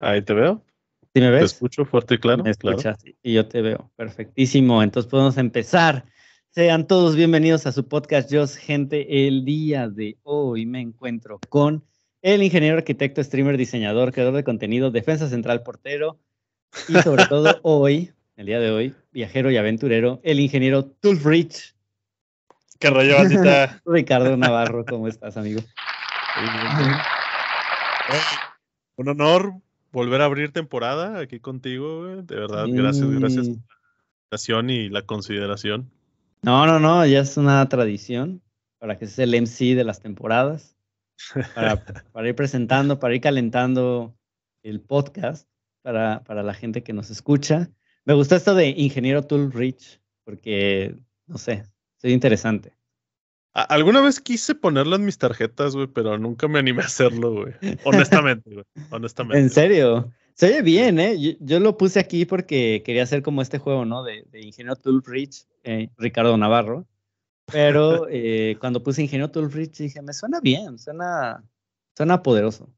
Ahí te veo. ¿Sí me ves? Te escucho fuerte y claro. y yo te veo. Perfectísimo. Entonces podemos empezar. Sean todos bienvenidos a su podcast Yo Gente. El día de hoy me encuentro con el ingeniero, arquitecto, streamer, diseñador, creador de contenido, defensa central, portero y sobre todo hoy, el día de hoy, viajero y aventurero, el ingeniero Tulfrich. ¿Qué rollo, Ricardo Navarro, ¿cómo estás, amigo? Un honor, volver a abrir temporada aquí contigo, De verdad, gracias, gracias por la invitación y la consideración. No, no, no, ya es una tradición para que seas el MC de las temporadas, para, ir presentando, para ir calentando el podcast para, para, la gente que nos escucha. Me gusta esto de ingeniero Tool Rich, porque, no sé, soy interesante. Alguna vez quise ponerlo en mis tarjetas, güey, pero nunca me animé a hacerlo, güey. Honestamente, güey. Honestamente. ¿En serio? Se oye bien, ¿eh? Yo, lo puse aquí porque quería hacer como este juego, ¿no? De, Ingeniero Toolbridge, eh, Ricardo Navarro. Pero eh, cuando puse Ingeniero Toolbridge dije, me suena bien, suena, suena poderoso.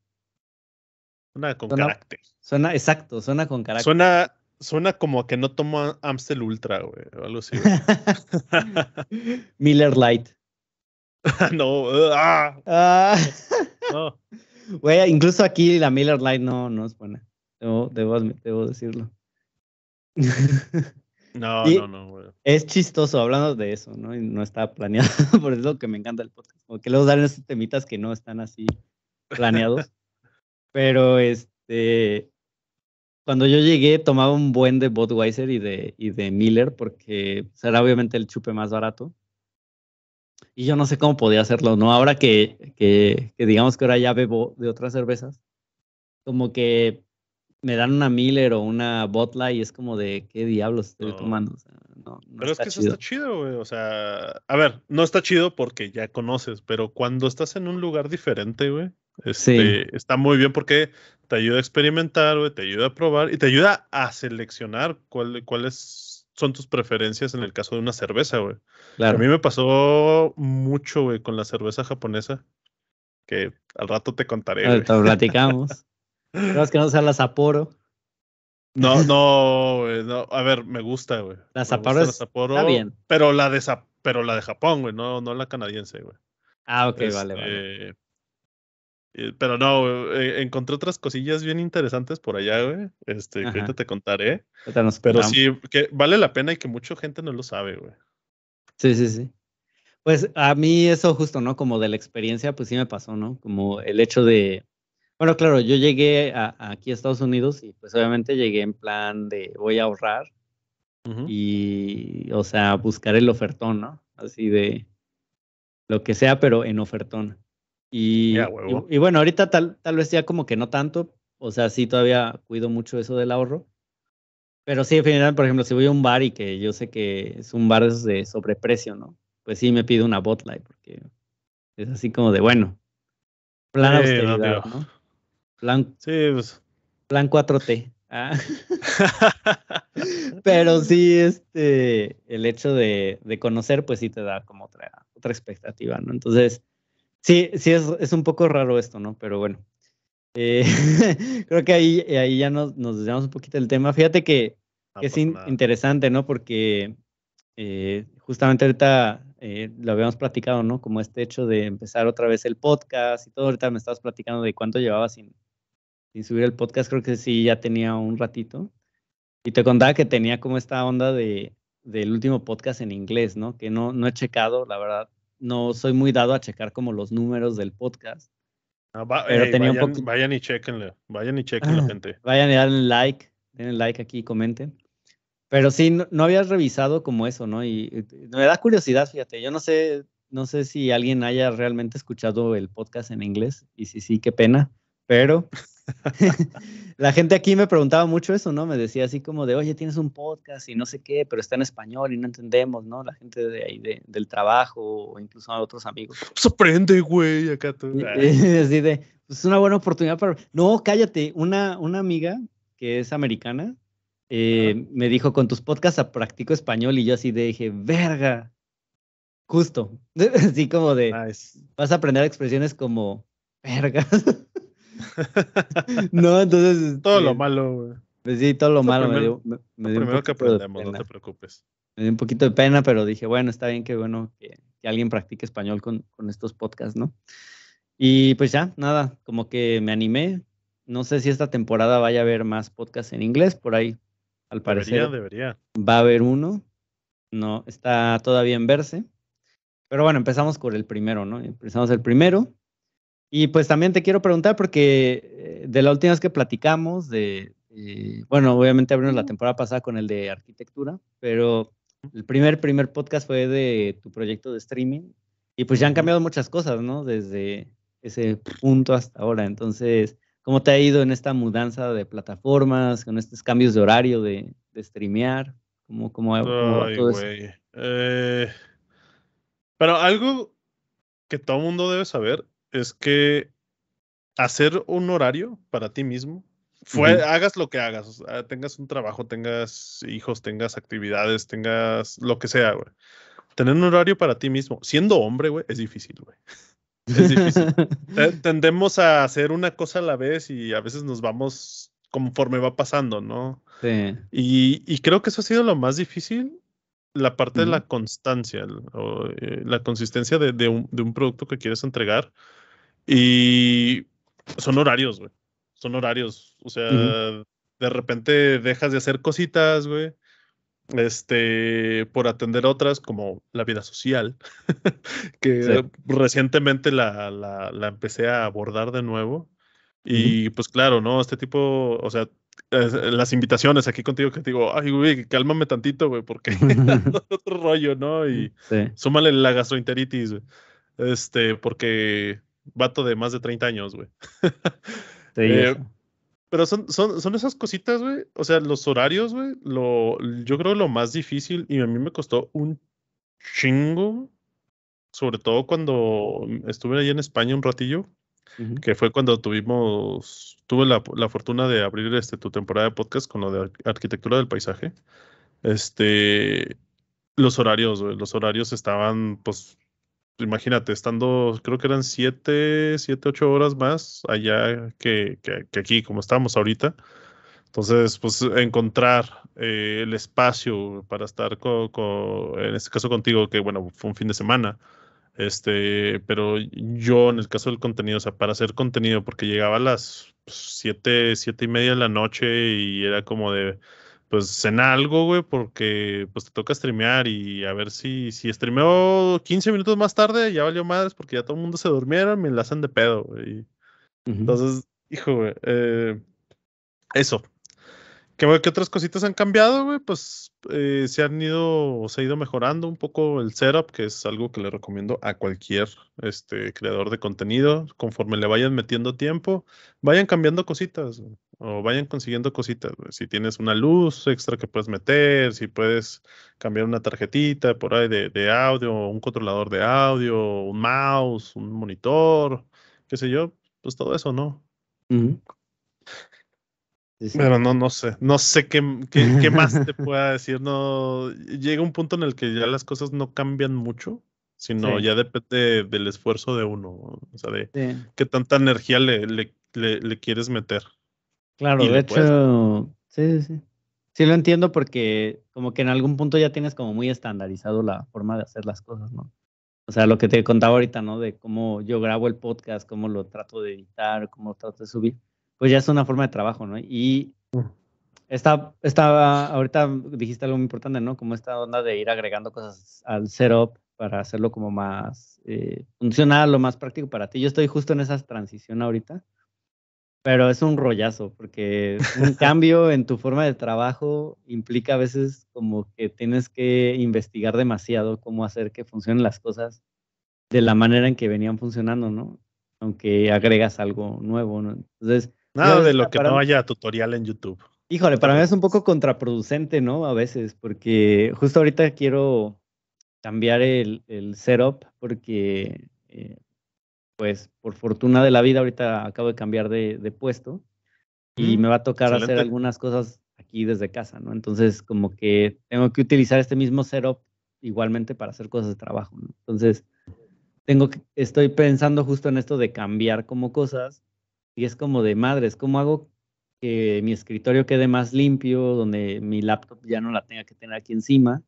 Suena con carácter. Suena, exacto, suena con carácter. Suena, suena como a que no tomo Amstel Ultra, güey, algo así. Miller Light. no, ah. Ah. incluso aquí la Miller Lite no, no es buena. Debo, decirlo. No, no, no, Es chistoso hablando de eso, ¿no? Y no está planeado, por eso que me encanta el podcast. que luego dan esos temitas que no están así planeados. Pero este. Cuando yo llegué, tomaba un buen de Budweiser y de, y de Miller, porque será pues, obviamente el chupe más barato. Y yo no sé cómo podía hacerlo, ¿no? Ahora que, que, digamos que ahora ya bebo de otras cervezas, como que me dan una Miller o una Botla y es como de qué diablos estoy tomando. no, pero es que eso está chido, güey. O sea, a ver, no está chido porque ya conoces, pero cuando estás en un lugar diferente, güey, este, está muy bien porque te ayuda a experimentar, güey, te ayuda a probar y te ayuda a seleccionar cuál, cuál es son tus preferencias en el caso de una cerveza, güey. A mí me pasó mucho, güey, con la cerveza japonesa, que al rato te contaré. te platicamos. es que no sea la Sapporo. No, no, güey, no, a ver, me gusta, güey. La Sapporo, está bien. Pero la de, pero la de Japón, güey, no, no la canadiense, güey. Ah, ok, vale, vale. Este, eh, pero no, eh, eh, encontré otras cosillas bien interesantes por allá, güey. Este, que ahorita te contaré. pero sí, que vale la pena y que mucha gente no lo sabe, güey. Sí, sí, sí. Pues a mí eso justo, ¿no? Como de la experiencia, pues sí me pasó, ¿no? Como el hecho de... Bueno, claro, yo llegué aquí a Estados Unidos y pues obviamente llegué en plan de voy a ahorrar y, o sea, buscar el ofertón, ¿no? Así de lo que sea, pero en ofertón. Y, bueno, ahorita tal, tal vez ya como que no tanto, o sea, sí todavía cuido mucho eso del ahorro. Pero sí, en general, por ejemplo, si voy a un bar y que yo sé que es un bar de sobreprecio, ¿no? Pues sí me pido una botlight porque es así como de, bueno, plan sí, no, Plan, sí, pues. plan 4T. ¿ah? Pero sí, este, el hecho de, de, conocer, pues sí te da como otra, otra expectativa, ¿no? Entonces, Sí, sí, es, un poco raro esto, ¿no? Pero bueno. Eh, creo que ahí, eh, ahí ya nos, nos un poquito del tema. Fíjate que, es interesante, ¿no? Porque eh, justamente ahorita lo habíamos platicado, ¿no? Como este hecho de empezar otra vez el podcast y todo. Ahorita me estabas platicando de cuánto llevaba sin, sin subir el podcast. Creo que sí, ya tenía un ratito. Y te contaba que tenía como esta onda de, del último podcast en inglés, ¿no? Que no, no he checado, la verdad, no soy muy dado a checar como los números del podcast. Ah, vayan, y chequenle, vayan y chequen ah, gente. Vayan y denle like, denle like aquí, y comenten. Pero sí, no, habías revisado como eso, ¿no? Y, y, me da curiosidad, fíjate, yo no sé, no sé si alguien haya realmente escuchado el podcast en inglés, y si sí, qué pena pero... la gente aquí me preguntaba mucho eso, ¿no? Me decía así como de, oye, tienes un podcast y no sé qué, pero está en español y no entendemos, ¿no? La gente de ahí de, del trabajo o incluso a otros amigos. Sorprende, pues güey, acá tú. Ah. así de, pues es una buena oportunidad para... No, cállate, una, una amiga que es americana eh, me dijo, con tus podcasts practico español y yo así de, dije, verga, justo, así como de, vas a aprender expresiones como, verga. no, entonces. Todo lo este, malo, pues sí, todo lo, malo primero, me dio. que aprendemos, no te preocupes. Me dio un poquito de pena, pero dije, bueno, está bien que bueno que, alguien practique español con, con, estos podcasts, ¿no? Y pues ya, nada, como que me animé. No sé si esta temporada vaya a haber más podcasts en inglés, por ahí, al parecer. Debería, debería. Va a haber uno. No, está todavía en verse. Pero bueno, empezamos con el primero, ¿no? Empezamos el primero. Y pues también te quiero preguntar, porque eh, de la última vez que platicamos, de, eh, bueno, obviamente abrimos la temporada pasada con el de arquitectura, pero el primer, primer podcast fue de tu proyecto de streaming. Y pues ya han cambiado muchas cosas, ¿no? Desde ese punto hasta ahora. Entonces, ¿cómo te ha ido en esta mudanza de plataformas, con estos cambios de horario de, de streamear? ¿Cómo, cómo, todo eh, pero algo que todo mundo debe saber es que hacer un horario para ti mismo, fue, hagas lo que hagas, tengas un trabajo, tengas hijos, tengas actividades, tengas lo que sea, güey. Tener un horario para ti mismo, siendo hombre, güey, es difícil, güey. Tendemos a hacer una cosa a la vez y a veces nos vamos conforme va pasando, ¿no? Sí. Y, creo que eso ha sido lo más difícil, la parte de la constancia, o, eh, la consistencia de, de, un, producto que quieres entregar y son horarios, güey. Son horarios. O sea, de repente dejas de hacer cositas, güey. Este, por atender otras como la vida social, que recientemente la, la, empecé a abordar de nuevo. Y pues claro, ¿no? Este tipo, o sea, las invitaciones aquí contigo que te digo, ay, güey, cálmame tantito, güey, porque otro rollo, ¿no? Y súmale la gastroenteritis, güey. Este, porque vato de más de 30 años, güey. Eh, pero son, son, son esas cositas, güey. O sea, los horarios, güey. Lo, yo creo lo más difícil y a mí me costó un chingo. Sobre todo cuando estuve ahí en España un ratillo, que fue cuando tuvimos, tuve la, fortuna de abrir este, tu temporada de podcast con lo de arquitectura del paisaje. Este, los horarios, güey, los horarios estaban, pues, imagínate, estando, creo que eran siete, siete, ocho horas más allá que, aquí, como estamos ahorita. Entonces, pues encontrar eh, el espacio para estar, con, en este caso contigo, que bueno, fue un fin de semana, este, pero yo en el caso del contenido, o sea, para hacer contenido, porque llegaba a las pues, siete, siete y media de la noche y era como de, pues cena algo, güey, porque pues te toca streamear y a ver si, si streameo 15 minutos más tarde, ya valió madres porque ya todo el mundo se durmieron, me enlazan de pedo, güey. Entonces, hijo, güey, eh, eso. ¿Qué, otras cositas han cambiado, güey? Pues eh, se han ido, se ha ido mejorando un poco el setup, que es algo que le recomiendo a cualquier este, creador de contenido. Conforme le vayan metiendo tiempo, vayan cambiando cositas. Güey o vayan consiguiendo cositas. Si tienes una luz extra que puedes meter, si puedes cambiar una tarjetita por ahí de, audio, un controlador de audio, un mouse, un monitor, qué sé yo, pues todo eso, ¿no? Pero no, no sé, no sé qué, más te pueda decir. No, llega un punto en el que ya las cosas no cambian mucho sino ya depende del esfuerzo de uno, o sea, de qué tanta energía le, le, quieres meter. Claro, de hecho, sí, sí. Sí lo entiendo porque como que en algún punto ya tienes como muy estandarizado la forma de hacer las cosas, ¿no? O sea, lo que te contaba ahorita, ¿no? De cómo yo grabo el podcast, cómo lo trato de editar, cómo lo trato de subir, pues ya es una forma de trabajo, ¿no? Y mm. está, ahorita dijiste algo muy importante, ¿no? Como esta onda de ir agregando cosas al setup para hacerlo como más eh, funcional o más práctico para ti. Yo estoy justo en esa transición ahorita pero es un rollazo, porque un cambio en tu forma de trabajo implica a veces como que tienes que investigar demasiado cómo hacer que funcionen las cosas de la manera en que venían funcionando, ¿no? Aunque agregas algo nuevo, ¿no? Entonces... Nada de lo que no haya tutorial en YouTube. Híjole, para mí es un poco contraproducente, ¿no? A veces, porque justo ahorita quiero cambiar el, el setup porque eh, pues por fortuna de la vida, ahorita acabo de cambiar de, puesto y mm, me va a tocar hacer algunas cosas aquí desde casa, ¿no? Entonces, como que tengo que utilizar este mismo setup igualmente para hacer cosas de trabajo, ¿no? Entonces, tengo que, estoy pensando justo en esto de cambiar como cosas y es como de madres, ¿cómo hago que mi escritorio quede más limpio, donde mi laptop ya no la tenga que tener aquí encima?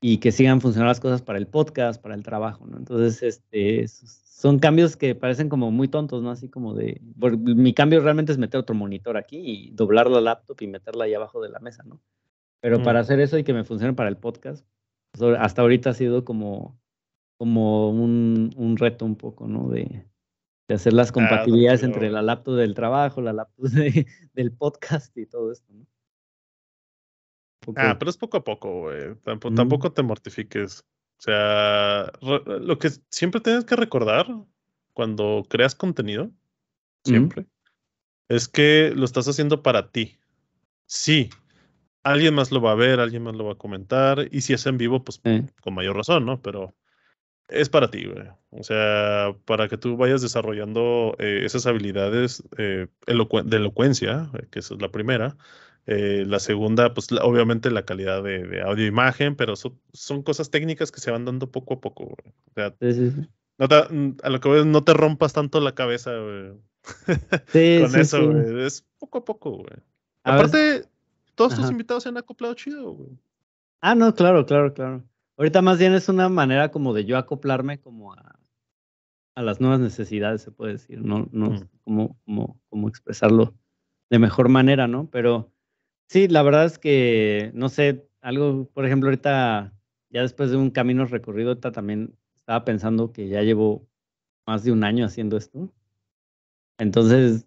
y que sigan funcionando las cosas para el podcast, para el trabajo, ¿no? Entonces, este, son cambios que parecen como muy tontos, ¿no? Así como de, mi cambio realmente es meter otro monitor aquí y doblar la laptop y meterla ahí abajo de la mesa, ¿no? Pero mm. para hacer eso y que me funcione para el podcast, pues, hasta ahorita ha sido como, como un, reto un poco, ¿no? De, hacer las ah, compatibilidades pues, entre la laptop del trabajo, la laptop del podcast y todo esto, ¿no? Ah, pero es poco a poco, güey. Eh, mm. Tampoco te mortifiques. O sea, lo que siempre tienes que recordar cuando creas contenido, mm. siempre, es que lo estás haciendo para ti. Sí, alguien más lo va a ver, alguien más lo va a comentar, y si es en vivo, pues con mayor razón, ¿no? Pero es para ti, güey. O sea, para que tú vayas desarrollando eh, esas habilidades eh, de elocuencia, que esa es la primera, eh, la segunda, pues obviamente la calidad de, audio e imagen, pero son cosas técnicas que se van dando poco a poco. Mm, a lo que ves, no te rompas tanto la cabeza güey. con eso. Es poco a poco. Güey. Aparte, todos tus invitados se han acoplado chido. Güey. Ah, no, claro, claro, claro. Ahorita más bien es una manera como de yo acoplarme como a, las nuevas necesidades, se puede decir, no, no mm. como, como expresarlo de mejor manera, ¿no? Pero Sí, la verdad es que, no sé, algo, por ejemplo, ahorita, ya después de un camino recorrido, ahorita también estaba pensando que ya llevo más de un año haciendo esto. Entonces,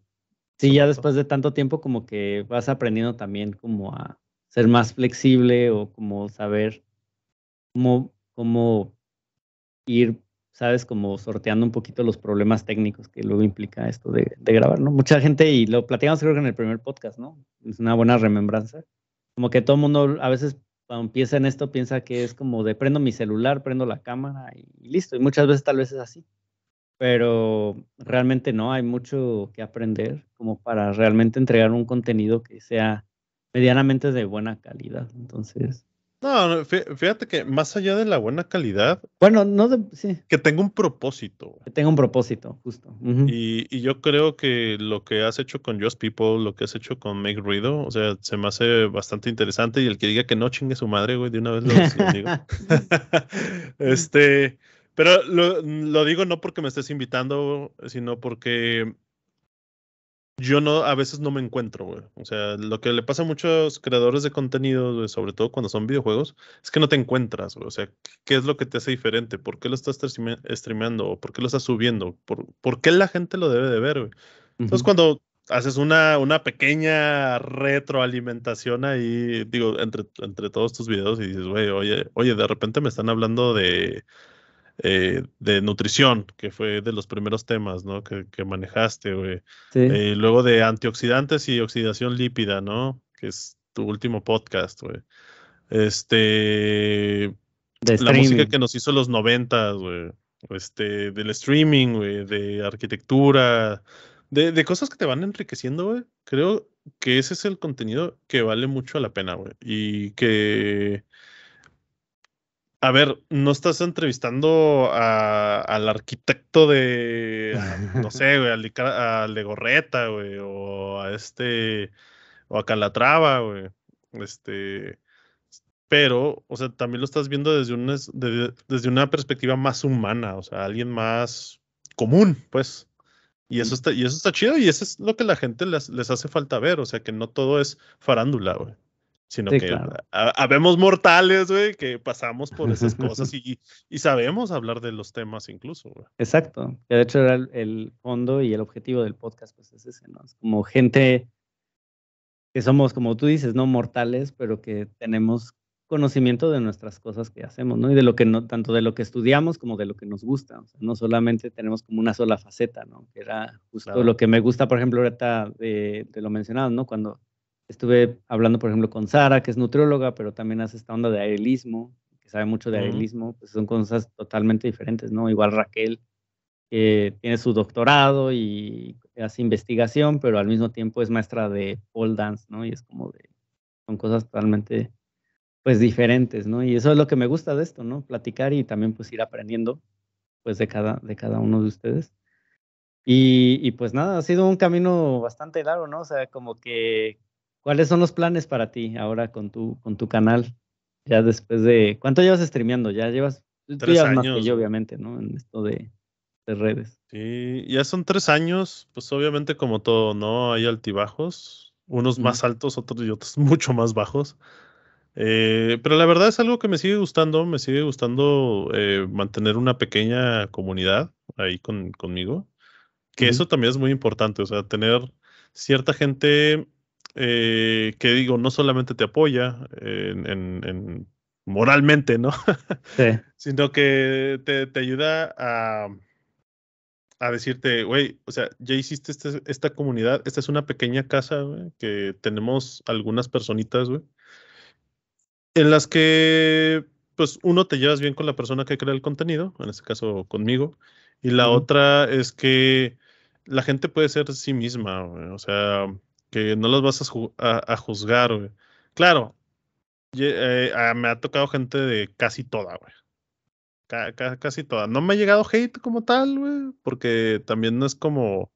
sí, ya después de tanto tiempo como que vas aprendiendo también como a ser más flexible o como saber cómo, cómo ir sabes, como sorteando un poquito los problemas técnicos que luego implica esto de, grabar, ¿no? Mucha gente, y lo platicamos creo que en el primer podcast, ¿no? Es una buena remembranza. Como que todo el mundo a veces cuando empieza en esto piensa que es como de prendo mi celular, prendo la cámara y listo. Y muchas veces tal vez es así. Pero realmente no, hay mucho que aprender como para realmente entregar un contenido que sea medianamente de buena calidad. Entonces, no, fíjate que más allá de la buena calidad. Bueno, no sí. Que tengo un propósito. Que tenga un propósito, justo. y, yo creo que lo que has hecho con Just People, lo que has hecho con Make Ruido, o sea, se me hace bastante interesante. Y el que diga que no chingue su madre, güey, de una vez lo, digo. este. Pero lo, digo no porque me estés invitando, sino porque yo no, a veces no me encuentro, güey. O sea, lo que le pasa a muchos creadores de contenido, sobre todo cuando son videojuegos, es que no te encuentras, güey. O sea, ¿qué es lo que te hace diferente? ¿Por qué lo estás streameando? ¿Por qué lo estás subiendo? ¿Por, qué la gente lo debe de ver, güey? Entonces, cuando haces una, una pequeña retroalimentación ahí, digo, entre, entre todos tus videos y dices, güey, oye, oye, de repente me están hablando de eh, de nutrición, que fue de los primeros temas, ¿no? Que, manejaste, güey. Eh, luego de antioxidantes y oxidación lípida, ¿no? Que es tu último podcast, güey. Este... la música que nos hizo los noventas, güey. Este, del streaming, güey, de arquitectura, de, de cosas que te van enriqueciendo, güey. Creo que ese es el contenido que vale mucho la pena, güey. Y que a ver, no estás entrevistando al arquitecto de, no sé, güey, a Legorreta, güey, o a este, o a Calatrava, güey. Este, pero, o sea, también lo estás viendo desde una, desde una perspectiva más humana, o sea, alguien más común, pues. Y eso mm. está, y eso está chido, y eso es lo que la gente les, les hace falta ver, o sea, que no todo es farándula, güey sino que habemos mortales, güey, que pasamos por esas cosas y, y, sabemos hablar de los temas incluso. Exacto, Exacto. De hecho, era el, fondo y el objetivo del podcast, pues es ese, ¿no? Es como gente que somos, como tú dices, no mortales, pero que tenemos conocimiento de nuestras cosas que hacemos, ¿no? Y de lo que no, tanto de lo que estudiamos como de lo que nos gusta. O sea, no solamente tenemos como una sola faceta, ¿no? Que era justo lo que me gusta, por ejemplo, ahorita de, de lo mencionado, ¿no? Cuando estuve hablando, por ejemplo, con Sara, que es nutrióloga, pero también hace esta onda de arelismo, que sabe mucho de arelismo, pues son cosas totalmente diferentes, ¿no? Igual Raquel, que tiene su doctorado y hace investigación, pero al mismo tiempo es maestra de pole dance, ¿no? Y es como de, son cosas totalmente, pues, diferentes, ¿no? Y eso es lo que me gusta de esto, ¿no? Platicar y también, pues, ir aprendiendo, pues, de cada, de cada uno de ustedes. Y, y pues nada, ha sido un camino bastante largo, ¿no? O sea, como que ¿Cuáles son los planes para ti ahora con tu, con tu canal? Ya después de. ¿Cuánto llevas streameando? Ya llevas. Tres tú años. más que yo, obviamente, ¿no? En esto de, redes. Sí, ya son tres años, pues obviamente, como todo, ¿no? Hay altibajos, unos más altos, otros y otros mucho más bajos. Eh, pero la verdad es algo que me sigue gustando, me sigue gustando eh, mantener una pequeña comunidad ahí con, conmigo, que eso también es muy importante, o sea, tener cierta gente eh, que digo, no solamente te apoya en, moralmente, ¿no? Sí. Sino que te, ayuda a, a decirte, güey, o sea, ya hiciste este, esta comunidad, esta es una pequeña casa que tenemos algunas personitas, güey, en las que, pues, uno, te llevas bien con la persona que crea el contenido, en este caso conmigo, y la otra es que la gente puede ser sí misma, o sea que no los vas a, juzgar, güey. Claro, eh, ah, me ha tocado gente de casi toda, güey. casi toda. No me ha llegado hate como tal, güey, porque también no es como,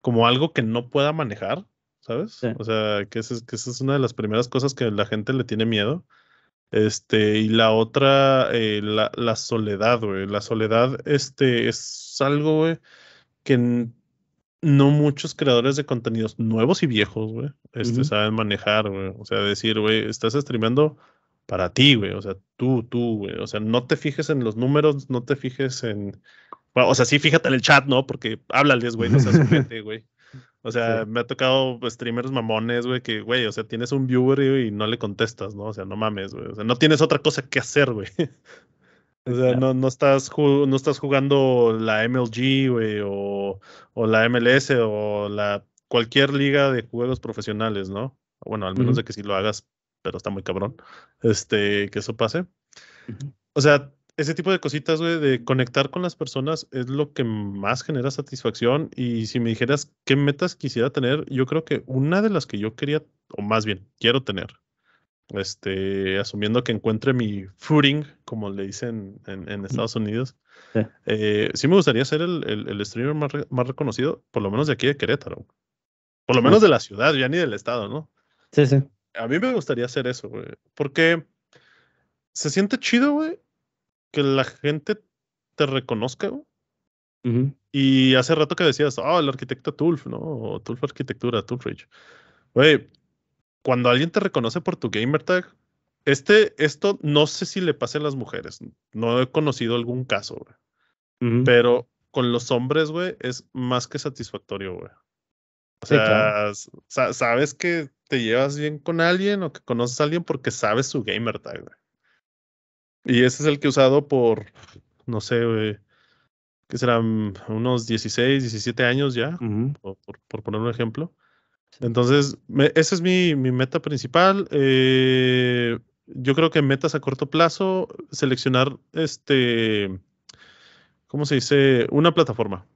como algo que no pueda manejar, ¿sabes? O sea, que esa es una de las primeras cosas que la gente le tiene miedo. Este, y la otra, eh, la, soledad, güey. La soledad, este, es algo, güey, que no muchos creadores de contenidos nuevos y viejos, güey, este, saben manejar, güey. O sea, decir, güey, estás streameando para ti, güey. O sea, tú, tú, güey. O sea, no te fijes en los números, no te fijes en. o sea, sí, fíjate en el chat, ¿no? Porque háblales, güey, no seas gente, güey. O sea, me ha tocado streamers mamones, güey, que, güey, o sea, tienes un viewer y no le contestas, ¿no? O sea, no mames, güey. O sea, no tienes otra cosa que hacer, güey. no, estás no estás jugando la MLG, o, la MLS, o la cualquier liga de juegos profesionales, ¿no? Bueno, al menos de que sí lo hagas, pero está muy cabrón. Este, que eso pase. O sea, ese tipo de cositas, de conectar con las personas es lo que más genera satisfacción. Y si me dijeras qué metas quisiera tener, yo creo que una de las que yo quería, o más bien, quiero tener, este, asumiendo que encuentre mi footing, como le dicen en, mm. Estados Unidos, eh, sí. me gustaría ser el, el, streamer más, más, reconocido, por lo menos de aquí de Querétaro. Por lo menos de la ciudad, ya ni del estado, ¿no? Sí, sí. A mí me gustaría hacer eso, güey. Porque se siente chido, güey, que la gente te reconozca, güey. Y hace rato que decías, oh, el arquitecto Tulf, ¿no? Tulf Arquitectura, Tulfridge. Güey, cuando alguien te reconoce por tu gamer tag, este, esto no sé si le pasa a las mujeres. No he conocido algún caso, güey. Pero con los hombres, güey, es más que satisfactorio, güey. O sea, sabes que te llevas bien con alguien o que conoces a alguien porque sabes su gamer tag, güey. Y ese es el que he usado por, no sé, güey, que serán mm, unos 16, 17 años ya, por, poner un ejemplo. Entonces, esa es mi, meta principal. Eh, yo creo que metas a corto plazo, seleccionar este, ¿cómo se dice? Una plataforma.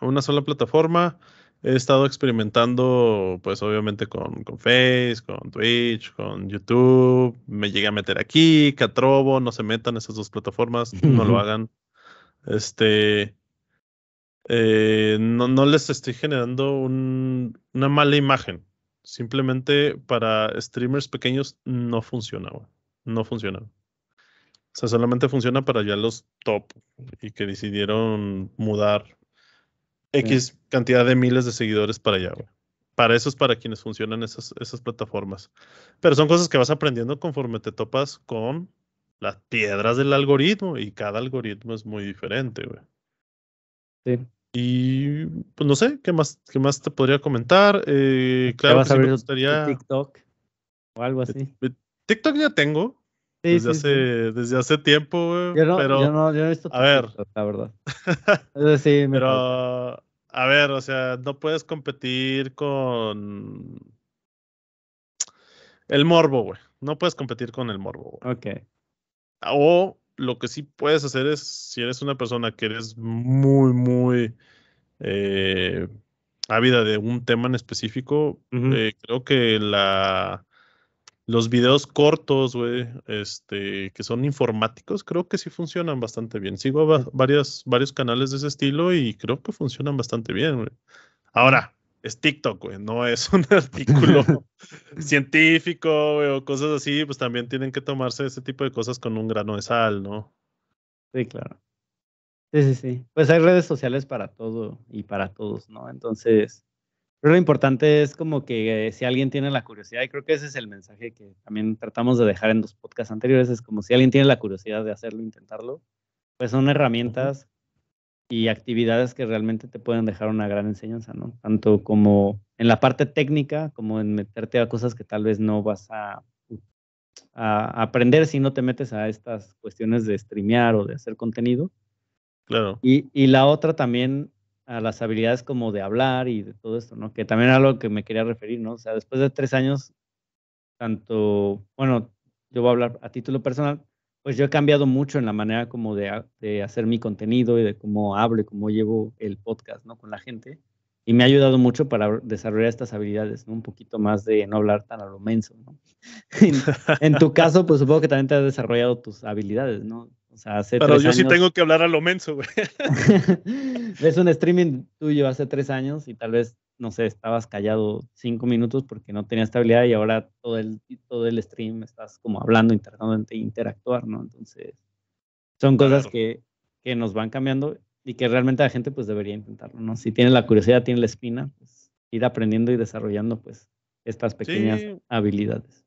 Una sola plataforma. He estado experimentando, pues obviamente con, con Face, con Twitch, con YouTube. Me llegué a meter aquí, Catrobo, no se metan esas dos plataformas, no lo hagan. Este, eh, no, no, les estoy generando una mala imagen. Simplemente para streamers pequeños no funciona, No funciona. O sea, solamente funciona para ya los top y que decidieron mudar X cantidad de miles de seguidores para allá, Para eso es para quienes funcionan esas, esas plataformas. Pero son cosas que vas aprendiendo conforme te topas con las piedras del algoritmo y cada algoritmo es muy diferente, güey. Sí. Y pues no sé, ¿qué más, qué más te podría comentar? Eh, claro, vas me gustaría... TikTok o algo eh, así. Eh, TikTok ya tengo. Sí, desde, hace, desde hace tiempo, güey. Yo no, pero, yo no, no he visto a ver. la verdad. sí, me pero, a ver, o sea, no puedes competir con el morbo, güey. No puedes competir con el morbo. Güey. Ok. O lo que sí puedes hacer es, si eres una persona que eres muy, muy eh, ávida de un tema en específico, eh, creo que la, los videos cortos, güey, este, que son informáticos, creo que sí funcionan bastante bien. Sigo mm. varias, varios canales de ese estilo y creo que funcionan bastante bien, Ahora, es TikTok, güey, no es un artículo científico, o cosas así, pues también tienen que tomarse ese tipo de cosas con un grano de sal, ¿no? Sí, claro. Sí, sí, sí. Pues hay redes sociales para todo y para todos, ¿no? Entonces, pero lo importante es como que eh, si alguien tiene la curiosidad, y creo que ese es el mensaje que también tratamos de dejar en los podcasts anteriores, es como si alguien tiene la curiosidad de hacerlo, intentarlo, pues son herramientas y actividades que realmente te pueden dejar una gran enseñanza, ¿no? Tanto como en la parte técnica, como en meterte a cosas que tal vez no vas a, aprender si no te metes a estas cuestiones de streamear o de hacer contenido. Claro. Y, la otra también a las habilidades como de hablar y de todo esto, ¿no? Que también era algo que me quería referir, ¿no? O sea, después de tres años, tanto, bueno, yo voy a hablar a título personal, pues yo he cambiado mucho en la manera como de, hacer mi contenido y de cómo hablo cómo llevo el podcast, ¿no? Con la gente. Y me ha ayudado mucho para desarrollar estas habilidades, ¿no? Un poquito más de no hablar tan a lo menso, ¿no? en, tu caso, pues supongo que también te has desarrollado tus habilidades, ¿no? O sea, hace Pero yo sí tengo que hablar a lo menso, güey. un streaming tuyo hace tres años y tal vez no sé, estabas callado cinco minutos porque no tenías estabilidad y ahora todo el, todo stream estás como hablando, intentando interactuar, ¿no? Entonces, son cosas que, nos van cambiando y que realmente la gente pues debería intentarlo, ¿no? Si tiene la curiosidad, tiene la espina, pues ir aprendiendo y desarrollando pues estas pequeñas habilidades.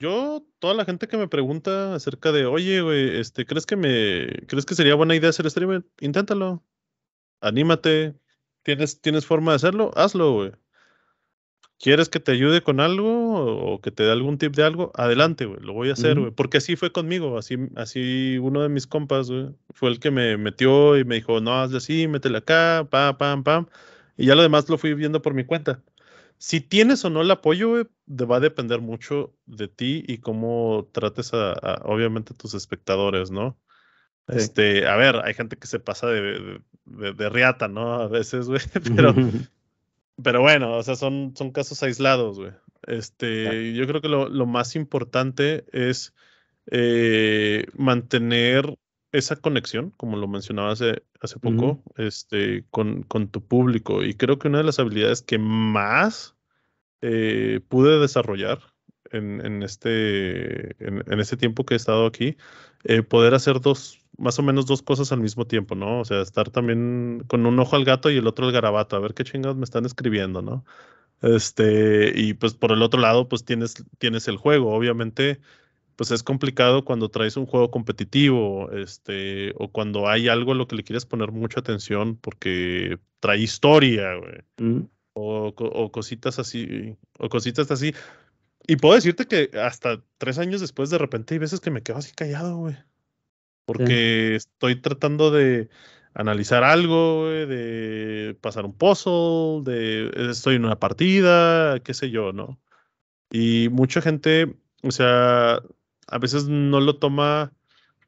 Yo, toda la gente que me pregunta acerca de, oye, güey, este, ¿crees que me, crees que sería buena idea hacer streamer? Inténtalo, anímate, ¿Tienes, forma de hacerlo? Hazlo, güey. ¿Quieres que te ayude con algo o que te dé algún tip de algo? Adelante, güey, lo voy a hacer, güey. Porque así fue conmigo, así, así uno de mis compas, güey, fue el que me metió y me dijo, no, hazle así, métele acá, pam, pam, pam. Y ya lo demás lo fui viendo por mi cuenta. Si tienes o no el apoyo, güey, va a depender mucho de ti y cómo trates a, obviamente, a tus espectadores, ¿no? Este, a ver, hay gente que se pasa de de, riata, ¿no? A veces, güey, pero, pero bueno, o sea, son, son casos aislados, güey. Este, yo creo que lo, más importante es eh, mantener esa conexión, como lo mencionaba eh, hace, hace poco, este, con, con, tu público. Y creo que una de las habilidades que más eh, pude desarrollar en, este, en, este tiempo que he estado aquí, poder hacer dos, más o menos dos cosas al mismo tiempo, ¿no? O sea, estar también con un ojo al gato y el otro al garabato, a ver qué chingados me están escribiendo, ¿no? Este, y pues por el otro lado, pues tienes, tienes el juego. Obviamente, pues es complicado cuando traes un juego competitivo, este, o cuando hay algo a lo que le quieres poner mucha atención porque trae historia, güey. Mm. O, o cositas así, o cositas así. Y puedo decirte que hasta tres años después, de repente hay veces que me quedo así callado, güey. Porque estoy tratando de analizar algo, de pasar un puzzle, de eh, estoy en una partida, qué sé yo, ¿no? Y mucha gente, o sea, a veces no lo toma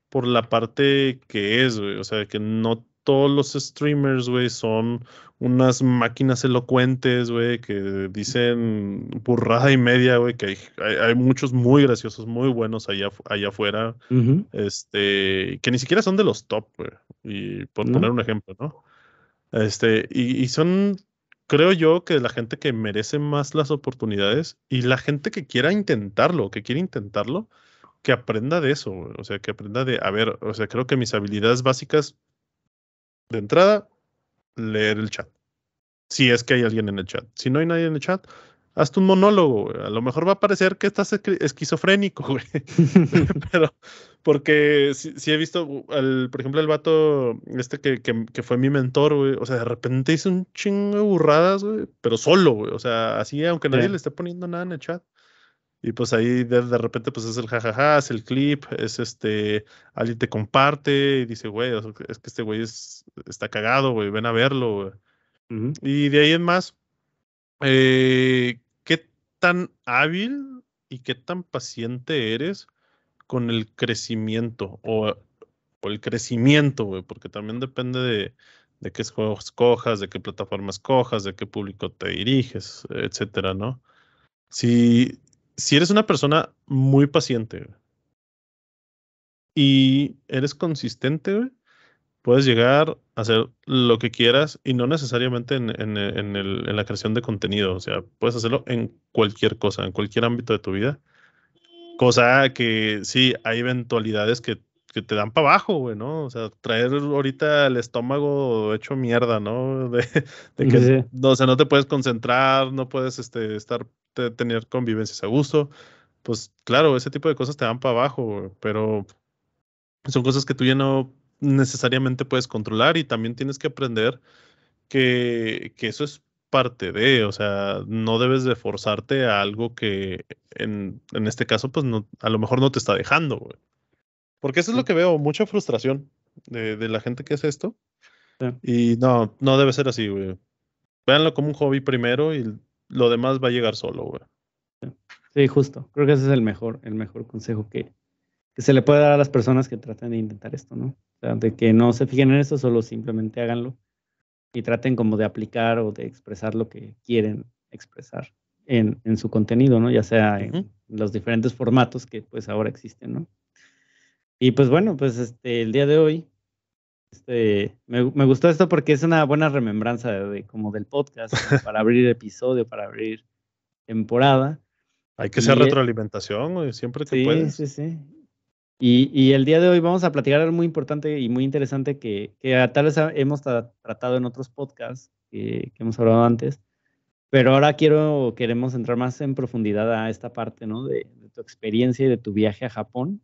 por la parte que es, o sea, que no todos los streamers, güey, son unas máquinas elocuentes, güey, que dicen burrada y media, güey, que hay, hay, muchos muy graciosos, muy buenos allá, allá afuera, este, que ni siquiera son de los top, güey, y por poner un ejemplo, ¿no? Este, y, y son, creo yo, que la gente que merece más las oportunidades y la gente que quiera intentarlo, que quiera intentarlo, que aprenda de eso, o sea, que aprenda de, a ver, o sea, creo que mis habilidades básicas de entrada leer el chat. Si es que hay alguien en el chat. Si no hay nadie en el chat, hazte un monólogo. A lo mejor va a parecer que estás esquizofrénico, güey. Pero, porque si, he visto, al por ejemplo, el vato este que, que, que, fue mi mentor, güey. O sea, de repente hizo un chingo de burradas, güey. Pero solo, güey. O sea, así, aunque nadie le esté poniendo nada en el chat. Y pues ahí de, repente pues es el jajaja, es el clip, es este, alguien te comparte y dice, güey, es que este güey está cagado, güey, ven a verlo. Güey. Y de ahí en más, eh, ¿qué tan hábil y qué tan paciente eres con el crecimiento? O, eh, el crecimiento, güey, porque también depende de, de qué juegos cojas, de qué plataformas cojas, de qué público te diriges, etcétera, ¿no? Si, si eres una persona muy paciente y eres consistente, puedes llegar a hacer lo que quieras y no necesariamente en, en, la creación de contenido. O sea, puedes hacerlo en cualquier cosa, en cualquier ámbito de tu vida. Cosa que sí, hay eventualidades que que te dan para abajo, güey, ¿no? O sea, traer ahorita el estómago hecho mierda, ¿no? De, que, no, o sea, no te puedes concentrar, no puedes este, estar, tener convivencias a gusto. Pues claro, ese tipo de cosas te dan para abajo, pero son cosas que tú ya no necesariamente puedes controlar y también tienes que aprender que, que eso es parte de, o sea, no debes de forzarte a algo que en, en este caso, pues no, a lo mejor no te está dejando, güey. Porque eso es lo que veo, mucha frustración de, la gente que hace esto. Y no, no debe ser así, güey. Véanlo como un hobby primero y lo demás va a llegar solo, güey. Sí, justo. Creo que ese es el mejor, el mejor consejo que, que se le puede dar a las personas que traten de intentar esto, ¿no? O sea, de que no se fijen en eso, solo simplemente háganlo y traten como de aplicar o de expresar lo que quieren expresar en, en su contenido, ¿no? Ya sea en los diferentes formatos que pues ahora existen, ¿no? Y pues bueno, pues este, el día de hoy este, me, me, gustó esto porque es una buena remembranza de, como del podcast, para abrir episodio, para abrir temporada. Hay que hacer eh, retroalimentación siempre que sí, puedes. Sí, sí, sí. Y, y, el día de hoy vamos a platicar algo muy importante y muy interesante que, que ah, tal vez hemos tratado en otros podcasts que, hemos hablado antes, pero ahora quiero, queremos entrar más en profundidad a esta parte, ¿no? de tu experiencia y de tu viaje a Japón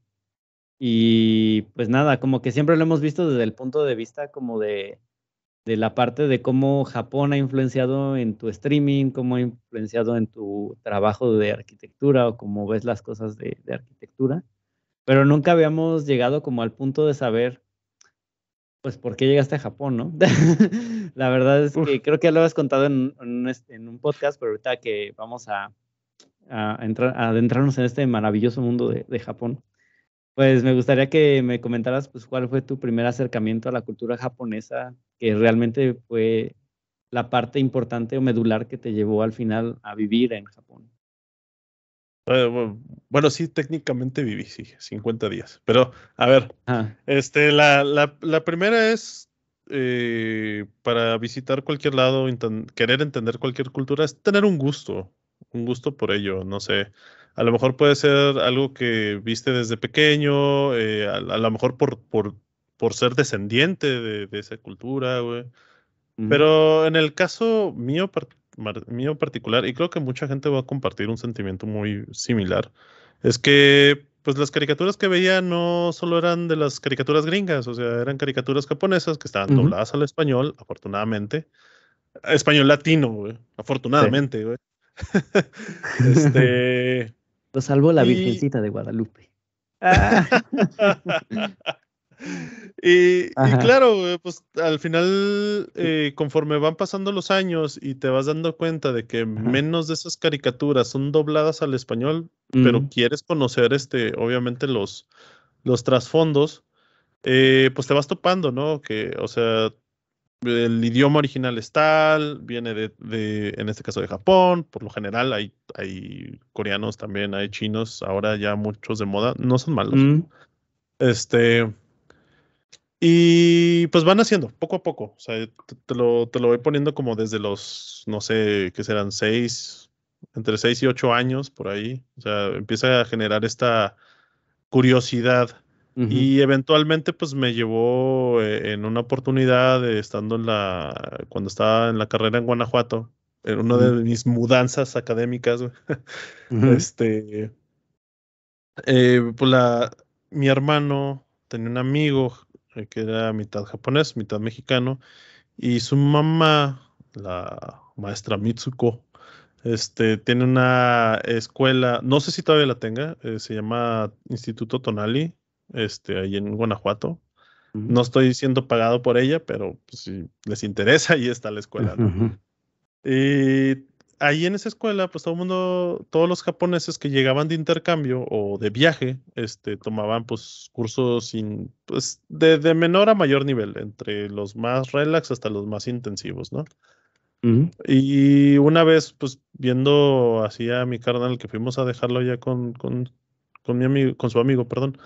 y pues nada, como que siempre lo hemos visto desde el punto de vista como de, la parte de cómo Japón ha influenciado en tu streaming, cómo ha influenciado en tu trabajo de arquitectura o cómo ves las cosas de, arquitectura, pero nunca habíamos llegado como al punto de saber, pues, por qué llegaste a Japón, ¿no? la verdad es que creo que ya lo habías contado en, un, podcast, pero ahorita que vamos a, entrar, a adentrarnos en este maravilloso mundo de Japón. Pues me gustaría que me comentaras pues, cuál fue tu primer acercamiento a la cultura japonesa, que realmente fue la parte importante o medular que te llevó al final a vivir en Japón. Eh, bueno, sí, técnicamente viví, sí, 50 días. Pero, a ver, este, la, la, la, primera es eh, para visitar cualquier lado, querer entender cualquier cultura, es tener un gusto, un gusto por ello, no sé a lo mejor puede ser algo que viste desde pequeño, eh, a, lo mejor por, por, por ser descendiente de, esa cultura, güey. Pero en el caso mío, mío particular, y creo que mucha gente va a compartir un sentimiento muy similar, es que pues las caricaturas que veía no solo eran de las caricaturas gringas, o sea, eran caricaturas japonesas que estaban dobladas al español, afortunadamente. Español latino, güey, afortunadamente, güey. este, lo salvó la Virgencita de Guadalupe. Ah. y, claro, pues al final, eh, conforme van pasando los años y te vas dando cuenta de que menos de esas caricaturas son dobladas al español, pero quieres conocer este, obviamente, los, los trasfondos. Eh, pues te vas topando, ¿no? Que, o sea, el idioma original es tal, viene de, en este caso de Japón, por lo general hay, hay coreanos también, hay chinos, ahora ya muchos de moda, no son malos. Mm. Este, y pues van haciendo poco a poco, o sea, te, lo, te lo voy poniendo como desde los, no sé, que serán seis, entre seis y ocho años por ahí, o sea, empieza a generar esta curiosidad y eventualmente pues me llevó eh, en una oportunidad, eh, estando la, cuando estaba en la carrera en Guanajuato, en una de mis mudanzas académicas, este, eh, pues, la, mi hermano tenía un amigo que era mitad japonés, mitad mexicano, y su mamá, la maestra Mitsuko, este, tiene una escuela, no sé si todavía la tenga, se llama Instituto Tonali, este, ahí en Guanajuato. No estoy siendo pagado por ella, pero pues, si les interesa, ahí está la escuela. Y ahí en esa escuela, pues todo el mundo, todos los japoneses que llegaban de intercambio o de viaje, este, tomaban pues cursos sin, pues, de, de menor a mayor nivel, entre los más relax hasta los más intensivos, ¿no? Y una vez, pues, viendo así a mi carnal que fuimos a dejarlo ya con, con, con mi amigo, con su amigo, perdón,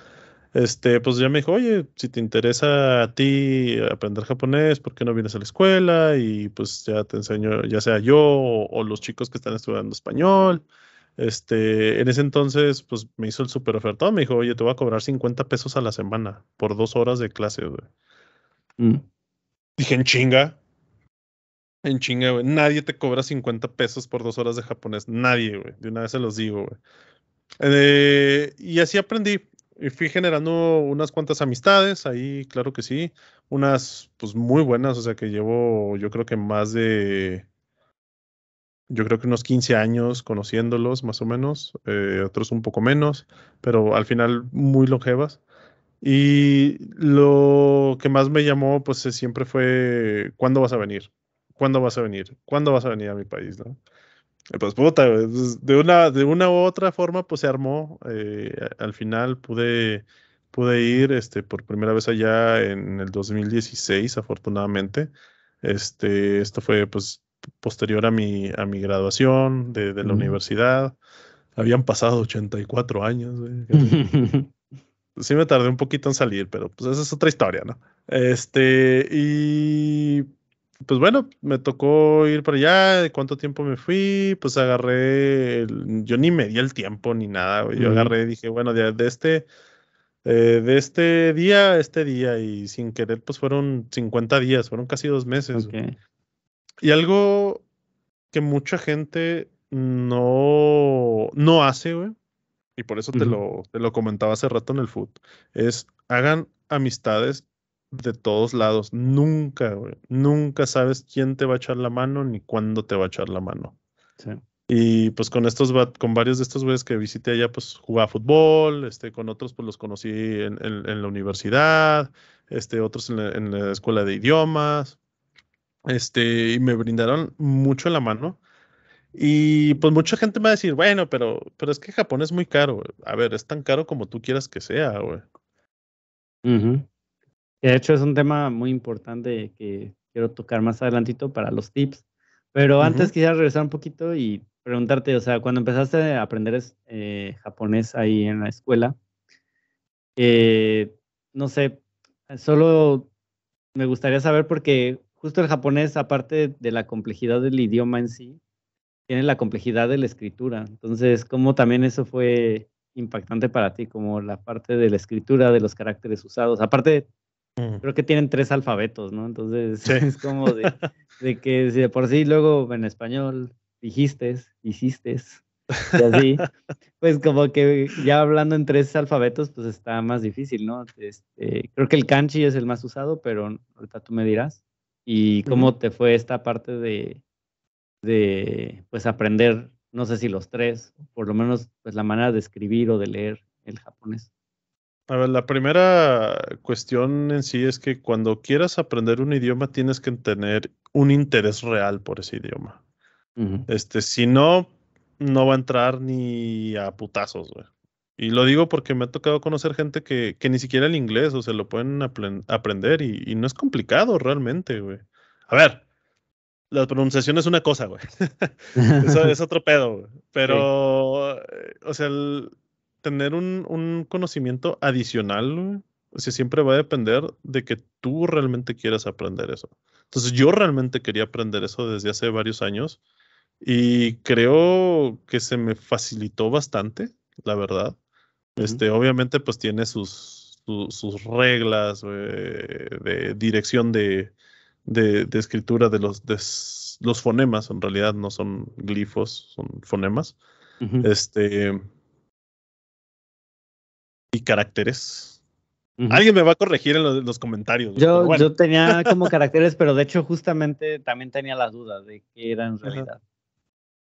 este, pues ya me dijo, oye, si te interesa a ti aprender japonés, ¿por qué no vienes a la escuela? Y pues ya te enseño, ya sea yo o, los chicos que están estudiando español. Este, en ese entonces, pues me hizo el super ofertado me dijo, oye, te voy a cobrar 50 pesos a la semana por dos horas de clase, güey. Mm. Dije, en chinga. En chinga, güey. Nadie te cobra 50 pesos por dos horas de japonés. Nadie, güey. De una vez se los digo, güey. Eh, y así aprendí. Y fui generando unas cuantas amistades ahí, claro que sí. Unas, pues muy buenas, o sea que llevo, yo creo que más de. Yo creo que unos 15 años conociéndolos, más o menos. Eh, otros un poco menos, pero al final muy longevas. Y lo que más me llamó, pues siempre fue: ¿cuándo vas a venir? ¿Cuándo vas a venir? ¿Cuándo vas a venir a mi país? ¿no? Pues, de una, de una u otra forma, pues se armó. Eh, al final pude, pude ir este, por primera vez allá en el 2016, afortunadamente. Este, esto fue pues posterior a mi, a mi graduación de, la universidad. Habían pasado 84 años. sí me tardé un poquito en salir, pero pues esa es otra historia, ¿no? Este, y pues bueno, me tocó ir para allá. ¿Cuánto tiempo me fui? Pues agarré, yo ni me di el tiempo ni nada. Yo agarré agarré, dije, bueno, de, este, eh, de este día a este día y sin querer, pues fueron 50 días, fueron casi dos meses. Y algo que mucha gente no, no hace, güey, y por eso te, lo, te lo comentaba hace rato en el food, es hagan amistades de todos lados. Nunca, nunca sabes quién te va a echar la mano ni cuándo te va a echar la mano. Y pues con estos, con varios de estos güeyes que visité allá, pues jugaba fútbol, este, con otros pues los conocí en, la universidad, este, otros en la, escuela de idiomas, este, y me brindaron mucho la mano. Y pues mucha gente me va a decir, bueno, pero, pero es que Japón es muy caro. A ver, es tan caro como tú quieras que sea, güey de hecho es un tema muy importante que quiero tocar más adelantito para los tips. Pero antes quisiera regresar un poquito y preguntarte, o sea, cuando empezaste a aprender eh, japonés ahí en la escuela, eh, no sé, solo me gustaría saber porque justo el japonés, aparte de la complejidad del idioma en sí, tiene la complejidad de la escritura. Entonces, ¿cómo también eso fue impactante para ti, como la parte de la escritura, de los caracteres usados? Aparte, Creo que tienen tres alfabetos, ¿no? Entonces es como de, que si de por sí luego en español dijiste, hiciste, y así, pues como que ya hablando en tres alfabetos, pues está más difícil, ¿no? Este, creo que el kanji es el más usado, pero ahorita tú me dirás. ¿Y cómo te fue esta parte de, de, pues, aprender, no sé si los tres, por lo menos, pues, la manera de escribir o de leer el japonés? A ver, la primera cuestión en sí es que cuando quieras aprender un idioma tienes que tener un interés real por ese idioma. Este, si no, no va a entrar ni a putazos, güey. Y lo digo porque me ha tocado conocer gente que, ni siquiera el inglés, o se lo pueden aprender y, no es complicado realmente, güey. A ver, la pronunciación es una cosa, güey. Eso es otro pedo, Pero, eh, o sea, el, tener un, conocimiento adicional, O sea, siempre va a depender de que tú realmente quieras aprender eso. Entonces, yo realmente quería aprender eso desde hace varios años y creo que se me facilitó bastante, la verdad. Este, obviamente, pues tiene sus, sus reglas eh, de dirección de, escritura de los, los fonemas. En realidad no son glifos, son fonemas. Este y caracteres. Alguien me va a corregir en los, comentarios. Yo, yo tenía como caracteres, pero de hecho justamente también tenía la duda de qué era en realidad.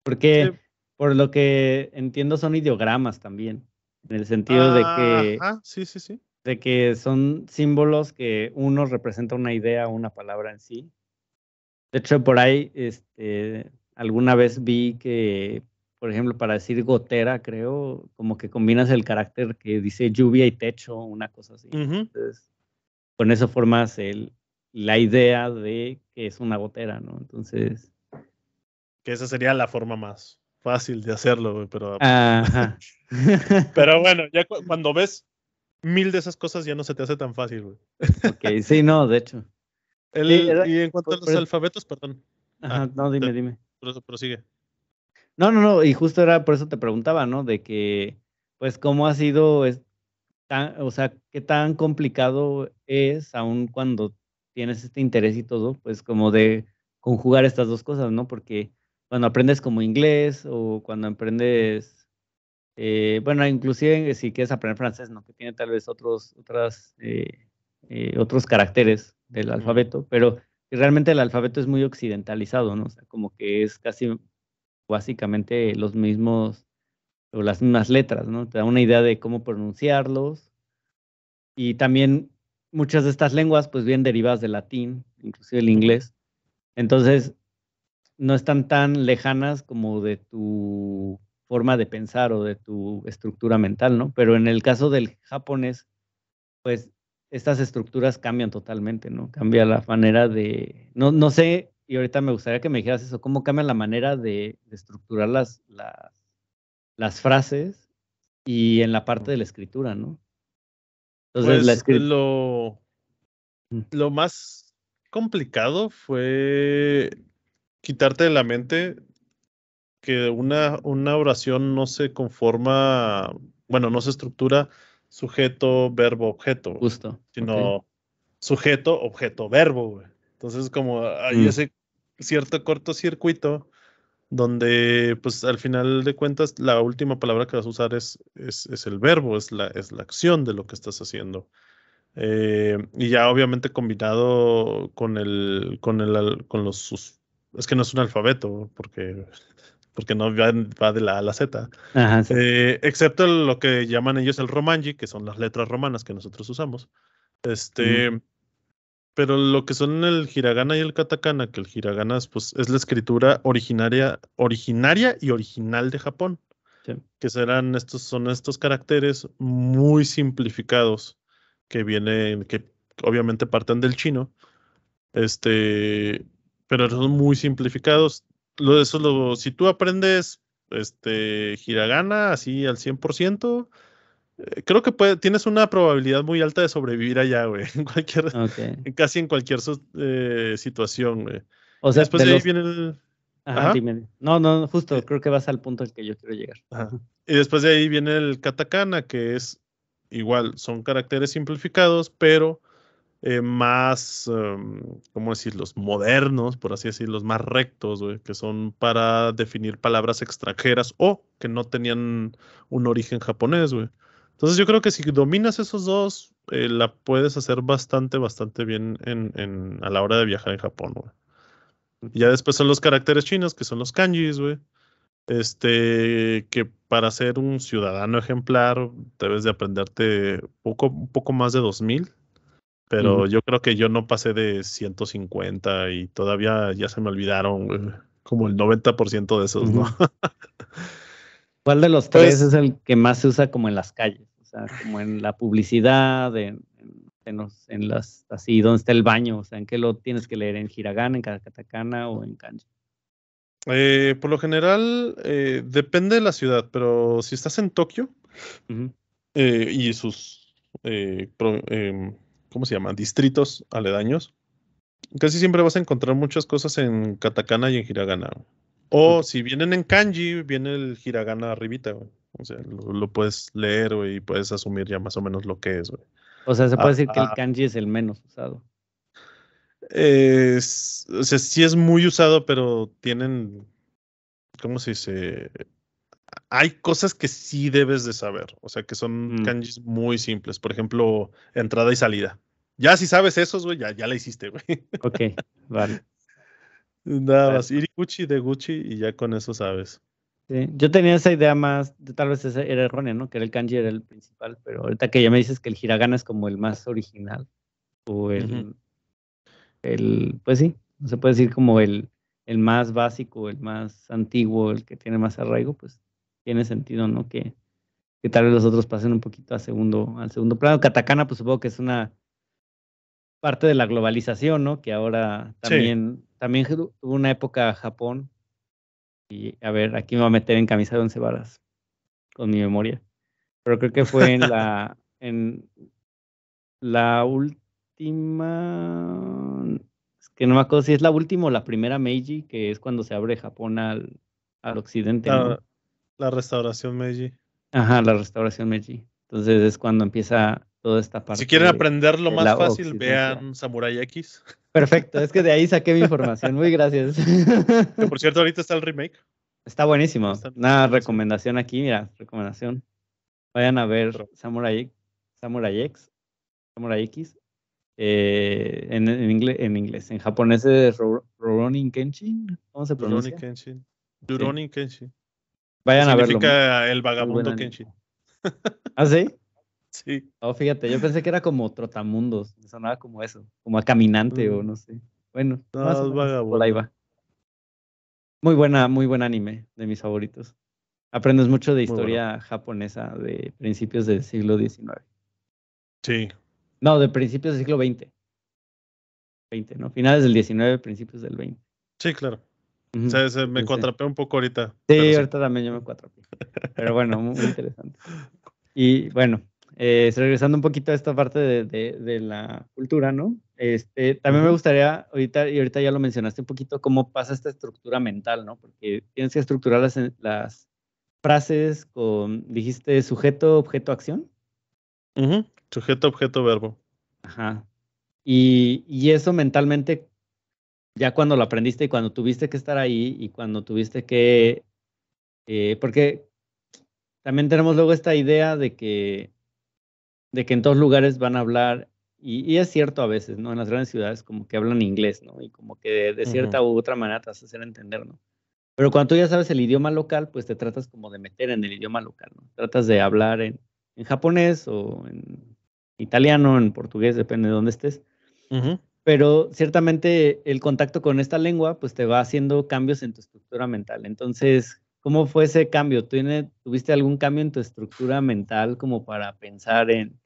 Porque por lo que entiendo son ideogramas también, en el sentido de que... sí, sí, sí. De que son símbolos que uno representa una idea o una palabra en sí. De hecho, por ahí, este, alguna vez vi que por ejemplo, para decir gotera, creo, como que combinas el carácter que dice lluvia y techo, una cosa así. Entonces, con eso formas el, la idea de que es una gotera, ¿no? Entonces... Que esa sería la forma más fácil de hacerlo, pero... pero bueno, ya cuando ves mil de esas cosas ya no se te hace tan fácil, güey. ok, sí, no, de hecho. y en cuanto a los alfabetos, perdón. Ajá, ah, no, dime, dime. Prosigue. No, no, no, y justo era por eso te preguntaba, ¿no? De que, pues, cómo ha sido, tan, o sea, qué tan complicado es, aun cuando tienes este interés y todo, pues, como de conjugar estas dos cosas, ¿no? Porque cuando aprendes como inglés o cuando aprendes, eh, bueno, inclusive si quieres aprender francés, ¿no? Que tiene tal vez otros, otras, eh, eh, otros caracteres del alfabeto, pero realmente el alfabeto es muy occidentalizado, ¿no? O sea, como que es casi básicamente los mismos o las mismas letras, ¿no? Te da una idea de cómo pronunciarlos. Y también muchas de estas lenguas, pues bien derivadas del latín, inclusive el inglés. Entonces, no están tan lejanas como de tu forma de pensar o de tu estructura mental, ¿no? Pero en el caso del japonés, pues estas estructuras cambian totalmente, ¿no? Cambia la manera de... No, no sé y ahorita me gustaría que me dijeras eso, cómo cambia la manera de, estructurar las, frases y en la parte de la escritura, ¿no? Entonces, pues, Lo, más complicado fue quitarte de la mente que una, oración no se conforma, bueno, no se estructura sujeto, verbo, objeto. Justo. Sino sujeto, objeto, verbo, güey. Entonces, como hay mm. ese cierto cortocircuito donde, pues, al final de cuentas, la última palabra que vas a usar es, es, el verbo, es la, es la acción de lo que estás haciendo. Eh, y ya obviamente combinado con el, con el, con los, es que no es un alfabeto, porque, porque no va, va de la A a la Z, eh, excepto lo que llaman ellos el romanji, que son las letras romanas que nosotros usamos. Este, pero lo que son el hiragana y el katakana, que el hiragana es, pues, es la escritura originaria, originaria y original de Japón. Que serán estos, son estos caracteres muy simplificados que vienen, que obviamente parten del chino. Este, pero son muy simplificados. Lo, eso lo, si tú aprendes este hiragana así al 100%, eh, creo que puede, tienes una probabilidad muy alta de sobrevivir allá, güey. En cualquier, casi en cualquier eh, situación, güey. O sea, después de, ahí viene el. Ajá, No, no, justo, eh. creo que vas al punto al que yo quiero llegar. Y después de ahí viene el katakana, que es igual, son caracteres simplificados, pero más, em, ¿cómo decir? Los modernos, por así decirlo, los más rectos, güey, que son para definir palabras extranjeras o que no tenían un origen japonés, güey. Entonces yo creo que si dominas esos dos, eh, la puedes hacer bastante, bastante bien en, a la hora de viajar en Japón, Ya después son los caracteres chinos, que son los kanjis, güey. Este, que para ser un ciudadano ejemplar debes de aprenderte poco, un poco más de 2000, pero yo creo que yo no pasé de 150 y todavía ya se me olvidaron, como el 90% de esos, ¿no? ¿Cuál de los pues tres es el que más se usa como en las calles? O sea, como en la publicidad, en, las, así, ¿dónde está el baño? O sea, ¿en qué lo tienes que leer? ¿En hiragana, en katakana o en kanji? Eh, por lo general, eh, depende de la ciudad, pero si estás en Tokio eh, y sus, em, ¿cómo se llaman? Distritos aledaños, casi siempre vas a encontrar muchas cosas en katakana y en hiragana. O si vienen en kanji, viene el hiragana arribita, güey. O sea, lo, puedes leer, güey, y puedes asumir ya más o menos lo que es, güey. O sea, se ah, puede decir que el ah. kanji es el menos usado. o sea, sí es muy usado, pero tienen, ¿cómo se dice? Hay cosas que sí debes de saber, o sea, que son mm. kanjis muy simples. Por ejemplo, entrada y salida. Ya si sabes esos, güey, ya, ya la hiciste, güey. Ok, vale. Nada más, ir Gucci de Gucci y ya con eso sabes. yo tenía esa idea más, tal vez era errónea, ¿no? Que el kanji era el principal, pero ahorita que ya me dices que el hiragana es como el más original, o el, el pues sí, no se puede decir como el, el más básico, el más antiguo, el que tiene más arraigo, pues tiene sentido, ¿no? Que, tal vez los otros pasen un poquito a segundo, al segundo plano. Katakana, pues supongo que es una parte de la globalización, ¿no? Que ahora también también tuvo una época Japón. Y a ver, aquí me voy a meter en camisa de once varas con mi memoria. Pero creo que fue en la en la última es que no me acuerdo si es la última o la primera Meiji, que es cuando se abre Japón al, al occidente. la restauración Meiji. Ajá, la restauración Meiji. Entonces es cuando empieza esta parte. Si quieren aprender lo más fácil, vean Samurai X. Perfecto, es que de ahí saqué mi información. Muy gracias. por cierto, ahorita está el remake. Está buenísimo. Una recomendación aquí, mira, recomendación. Vayan a ver Samurai, Samurai X. Samurai X. Eh, en, inglés, en japonés es Rurouni Kenshin. ¿Cómo se pronuncia? Rurouni Kenshin. Kenshin. Vayan a verlo. Significa el vagabundo Kenshin. ¿Ah, sí? Sí. Oh, fíjate, yo pensé que era como trotamundos, sonaba como eso, como a caminante o mm. no sé. Bueno, ahí va. Muy buena, muy buen anime, de mis favoritos. Aprendes mucho de historia japonesa de principios del siglo XIX. Sí. No, de principios del siglo XX. 20, ¿no? Finales del 19, principios del 20. Sí, claro. o sea, me cuatrapé un poco ahorita. Sí, ahorita también yo me cuatrapé. Pero bueno, muy interesante. Y bueno, eh, regresando un poquito a esta parte de, la cultura, ¿no? Este, también me gustaría, ahorita, y ahorita ya lo mencionaste un poquito, cómo pasa esta estructura mental, ¿no? Porque tienes que estructurar las, frases con, dijiste, sujeto, objeto, acción. Sujeto, objeto, verbo. Ajá. Y, eso mentalmente, ya cuando lo aprendiste y cuando tuviste que estar ahí y cuando tuviste que, eh, porque también tenemos luego esta idea de que de que en todos lugares van a hablar, y, es cierto a veces, ¿no? En las grandes ciudades como que hablan inglés, ¿no? Y como que de, cierta u otra manera te vas a hacer entender, ¿no? Pero cuando tú ya sabes el idioma local, pues te tratas como de meter en el idioma local, ¿no? Tratas de hablar en, en japonés o en italiano, en portugués, depende de dónde estés. Pero ciertamente el contacto con esta lengua, pues te va haciendo cambios en tu estructura mental. Entonces, ¿cómo fue ese cambio? ¿Tuviste algún cambio en tu estructura mental como para pensar en,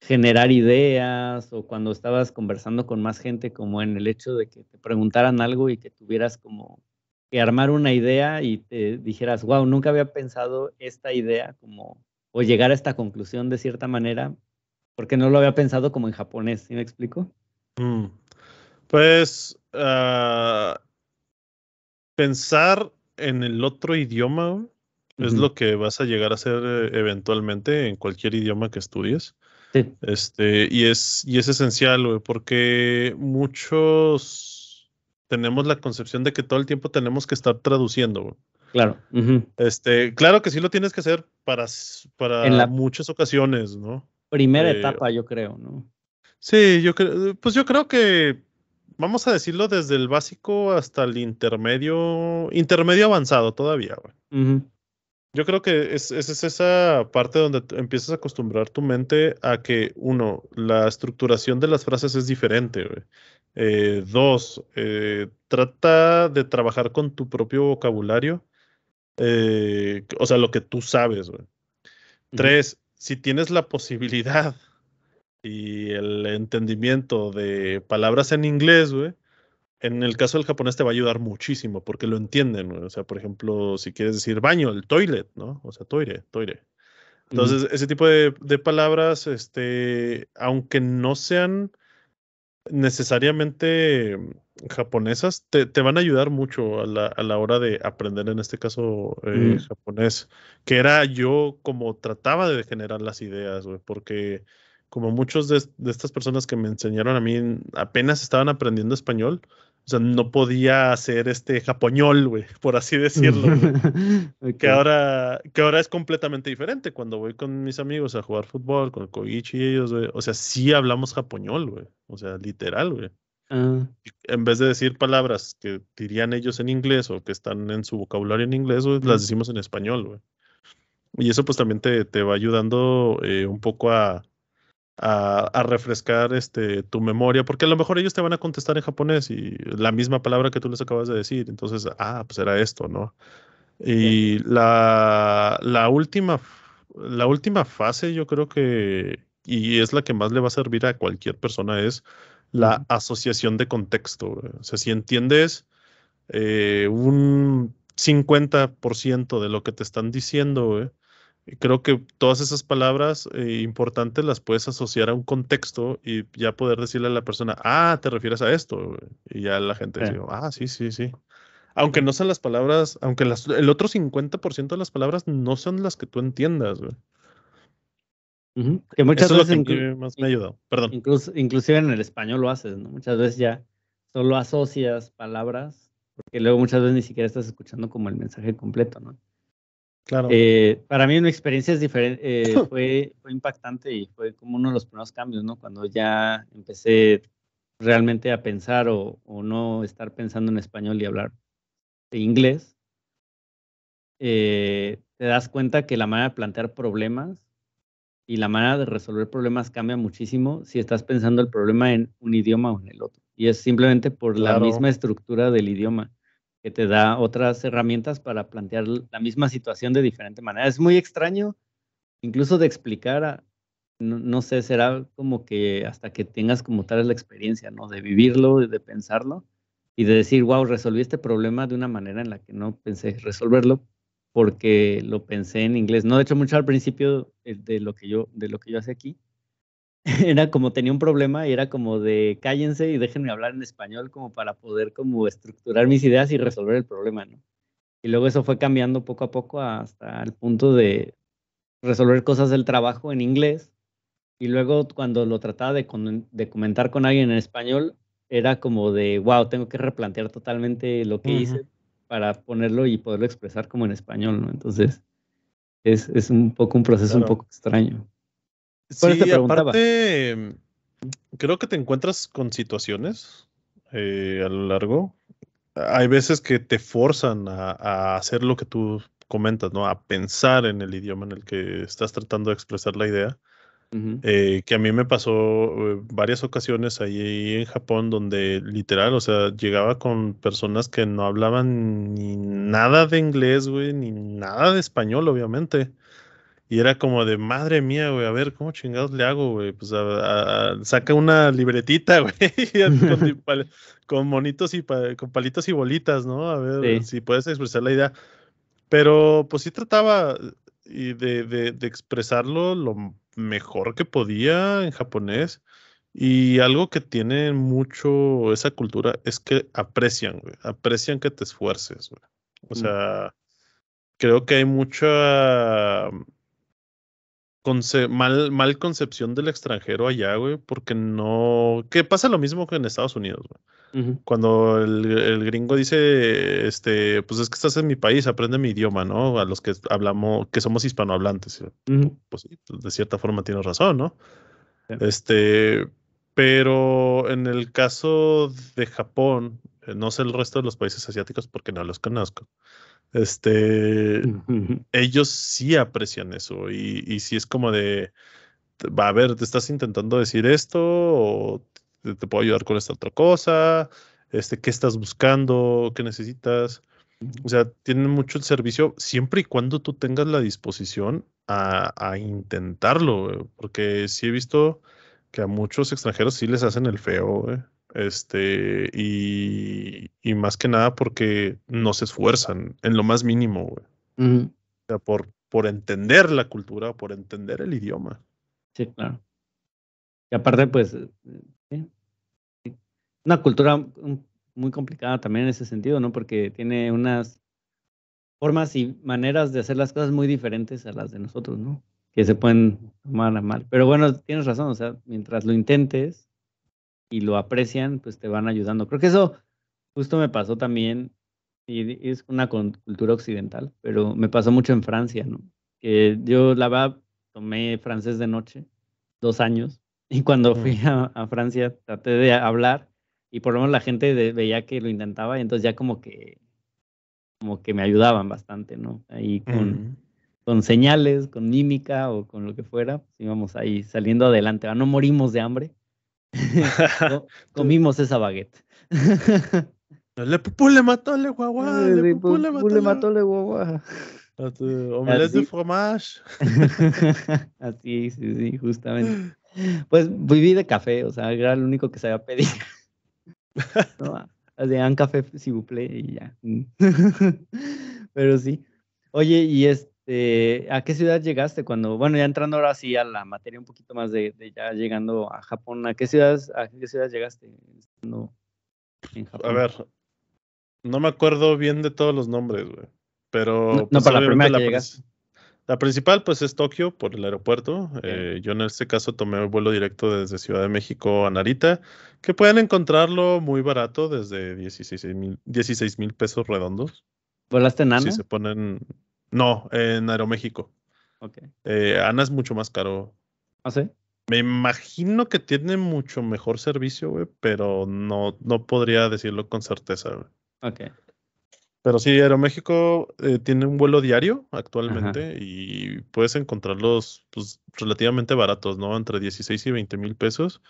generar ideas o cuando estabas conversando con más gente, como en el hecho de que te preguntaran algo y que tuvieras como que armar una idea y te dijeras, wow, nunca había pensado esta idea como, o llegar a esta conclusión de cierta manera, porque no lo había pensado como en japonés, ¿sí me explico? Mm. Pues ah, pensar en el otro idioma es lo que vas a llegar a hacer eh, eventualmente en cualquier idioma que estudies. Este, y es, y es esencial, güey, porque muchos tenemos la concepción de que todo el tiempo tenemos que estar traduciendo, güey. Claro. Este, claro que sí lo tienes que hacer para, para muchas ocasiones, ¿no? Primera eh, etapa, yo creo, ¿no? Sí, yo creo, pues yo creo que vamos a decirlo desde el básico hasta el intermedio, intermedio avanzado todavía, güey. Yo creo que es, es, esa parte donde empiezas a acostumbrar tu mente a que, uno, la estructuración de las frases es diferente. Eh, dos, eh, trata de trabajar con tu propio vocabulario, eh, o sea, lo que tú sabes. Tres, si tienes la posibilidad y el entendimiento de palabras en inglés, güey, en el caso del japonés te va a ayudar muchísimo porque lo entienden. O sea, por ejemplo, si quieres decir baño, el toilet, ¿no? O sea, toire, toire. Entonces, ese tipo de, palabras, este, aunque no sean necesariamente mm, japonesas, te, van a ayudar mucho a la, a la, hora de aprender, en este caso, eh, mm. japonés, que era yo como trataba de generar las ideas, porque como muchos de, de, estas personas que me enseñaron a mí apenas estaban aprendiendo español, o sea, no podía hacer este japoñol, güey, por así decirlo. que, ahora, que ahora es completamente diferente. Cuando voy con mis amigos a jugar fútbol, con Koichi y ellos, güey. O sea, sí hablamos japoñol, güey. O sea, literal, güey. Ah. En vez de decir palabras que dirían ellos en inglés o que están en su vocabulario en inglés, las mm. decimos en español, güey. Y eso pues también te, va ayudando eh, un poco a, a, refrescar este, tu memoria, porque a lo mejor ellos te van a contestar en japonés y la misma palabra que tú les acabas de decir, entonces, ah, pues era esto, ¿no? Y la, última, la última fase yo creo que, y es la que más le va a servir a cualquier persona, es la asociación de contexto. O sea, si entiendes eh, un 50% de lo que te están diciendo, ¿eh? creo que todas esas palabras eh, importantes las puedes asociar a un contexto y ya poder decirle a la persona, ah, te refieres a esto. Y ya la gente dice, ah, sí, sí, sí. Aunque no sean las palabras, aunque las, el otro 50% de las palabras no son las que tú entiendas. Güey. Que muchas Eso es lo que más me ha ayudado. Perdón. Incluso, inclusive en el español lo haces, ¿no? Muchas veces ya solo asocias palabras, porque luego muchas veces ni siquiera estás escuchando como el mensaje completo, ¿no? Eh, para mí una experiencia diferente, eh, fue, impactante y fue como uno de los primeros cambios, ¿no? Cuando ya empecé realmente a pensar o, no estar pensando en español y hablar de inglés, eh, te das cuenta que la manera de plantear problemas y la manera de resolver problemas cambia muchísimo si estás pensando el problema en un idioma o en el otro. Y es simplemente por la misma estructura del idioma que te da otras herramientas para plantear la misma situación de diferente manera. Es muy extraño, incluso de explicar, no, sé, será como que hasta que tengas como tal la experiencia, ¿no? De vivirlo, de pensarlo y de decir, wow, resolví este problema de una manera en la que no pensé resolverlo porque lo pensé en inglés. No, de hecho, mucho al principio eh, de lo que yo, de lo que yo aquí, era como tenía un problema y era como de cállense y déjenme hablar en español como para poder como estructurar mis ideas y resolver el problema, ¿no? Y luego eso fue cambiando poco a poco hasta el punto de resolver cosas del trabajo en inglés. Y luego cuando lo trataba de, comentar con alguien en español, era como de, wow, tengo que replantear totalmente lo que hice para ponerlo y poderlo expresar como en español, ¿no? Entonces, es, es un poco un proceso un poco extraño. Por sí, aparte, em, creo que te encuentras con situaciones eh, a lo largo. Hay veces que te forzan a, hacer lo que tú comentas, ¿no? A pensar en el idioma en el que estás tratando de expresar la idea. Eh, que a mí me pasó eh, varias ocasiones ahí en Japón donde literal, o sea, llegaba con personas que no hablaban ni nada de inglés, güey, ni nada de español, obviamente. Y era como de madre mía, güey, a ver, ¿cómo chingados le hago, güey? Pues saca una libretita, güey, con, monitos y con palitos y bolitas, ¿no? A ver si puedes expresar la idea. Pero pues sí trataba de, de, de, expresarlo lo mejor que podía en japonés. Y algo que tiene mucho esa cultura es que aprecian, güey, aprecian que te esfuerces, güey. O mm. sea, creo que hay mucha mal, mal concepción del extranjero allá, güey, porque no... Que pasa lo mismo que en Estados Unidos, güey. Cuando el, gringo dice, este, pues es que estás en mi país, aprende mi idioma, ¿no? A los que hablamos, que somos hispanohablantes. Pues, pues de cierta forma tienes razón, ¿no? Este, pero en el caso de Japón, eh, no sé el resto de los países asiáticos porque no los conozco, este, ellos sí aprecian eso y, si es como de, va a ver, te estás intentando decir esto o te, puedo ayudar con esta otra cosa, este, qué estás buscando, qué necesitas. O sea, tienen mucho el servicio siempre y cuando tú tengas la disposición a, a intentarlo, porque sí he visto que a muchos extranjeros sí les hacen el feo. Este, y, más que nada porque no se esfuerzan en lo más mínimo, güey. O sea, por, por entender la cultura, por entender el idioma. Sí, claro. Y aparte, pues, eh, eh, una cultura muy complicada también en ese sentido, ¿no? Porque tiene unas formas y maneras de hacer las cosas muy diferentes a las de nosotros, ¿no? Que se pueden tomar a mal. Pero bueno, tienes razón, o sea, mientras lo intentes, y lo aprecian, pues te van ayudando. Creo que eso justo me pasó también, y es una cultura occidental, pero me pasó mucho en Francia, ¿no? Que yo la verdad tomé francés de noche, dos años, y cuando fui a, Francia traté de hablar y por lo menos la gente veía que lo intentaba y entonces ya como que como que me ayudaban bastante, ¿no? Ahí con, con señales, con mímica o con lo que fuera, pues íbamos ahí saliendo adelante, ah, no morimos de hambre, Comimos esa baguette. le pupú le mató le guagua. Le pupú le mató le, le guagua. Ah, omelette de fromage. Así, sí, sí, justamente. Pues viví de café, o sea, era lo único que se pedir. ¿No? De un café, si buple, y ya. Pero sí. Oye, y es, este, ¿A qué ciudad llegaste cuando, bueno, ya entrando ahora sí a la materia un poquito más de, ya llegando a Japón, ¿a qué ciudad, ciudad llegaste A ver, no me acuerdo bien de todos los nombres, güey, pero... No, pues, para la primera la, que llegaste. La principal, pues, es Tokio por el aeropuerto. Eh, yo en este caso tomé el vuelo directo desde Ciudad de México a Narita, que pueden encontrarlo muy barato, desde 16 mil pesos redondos. ¿Volaste en Ana? Si se ponen... No, en Aeroméxico. Ok. Eh, Ana es mucho más caro. ¿Ah, sí? Me imagino que tiene mucho mejor servicio, güey, pero no, no podría decirlo con certeza, güey. Ok. Pero sí, Aeroméxico eh, tiene un vuelo diario actualmente y puedes encontrarlos pues, relativamente baratos, ¿no? Entre 16 y 20 mil pesos.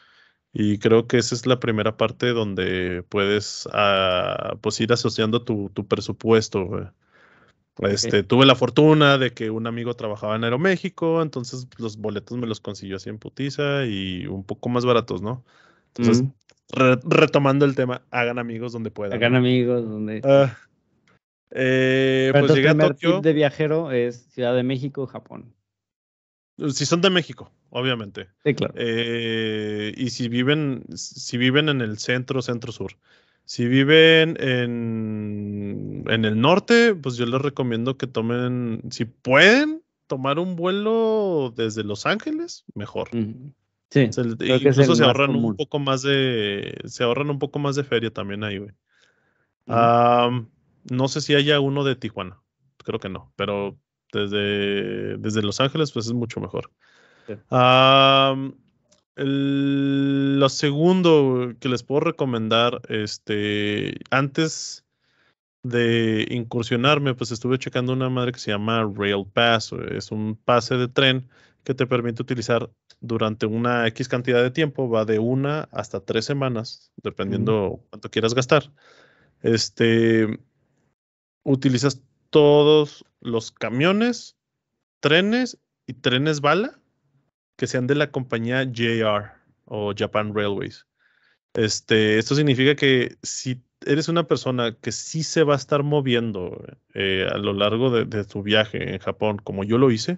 Y creo que esa es la primera parte donde puedes ah, pues, ir asociando tu, tu presupuesto. Güey. Este, tuve la fortuna de que un amigo trabajaba en Aeroméxico, entonces pues, los boletos me los consiguió así en putiza y un poco más baratos, ¿no? Entonces, mm. retomando el tema, hagan amigos donde puedan. Hagan amigos donde... Ah, eh, pues llegué a Tokio. de viajero es Ciudad de México, Japón. Si son de México, obviamente. Sí, claro. Eh, y si viven, si viven en el centro, centro sur. Si viven en, en el norte, pues yo les recomiendo que tomen, si pueden, tomar un vuelo desde Los Ángeles, mejor. Sí. incluso se ahorran un poco más de. Se ahorran un poco más de feria también ahí, güey. no sé si haya uno de Tijuana. Creo que no. Pero desde, desde Los Ángeles, pues es mucho mejor. Sí lo segundo que les puedo recomendar, este, antes de incursionarme, pues estuve checando una madre que se llama Rail Pass, es un pase de tren que te permite utilizar durante una X cantidad de tiempo, va de una hasta tres semanas, dependiendo mm. cuánto quieras gastar. Este, utilizas todos los camiones, trenes y trenes bala que sean de la compañía JR o Japan Railways. Este, esto significa que si eres una persona que sí se va a estar moviendo eh, a lo largo de, tu viaje en Japón, como yo lo hice,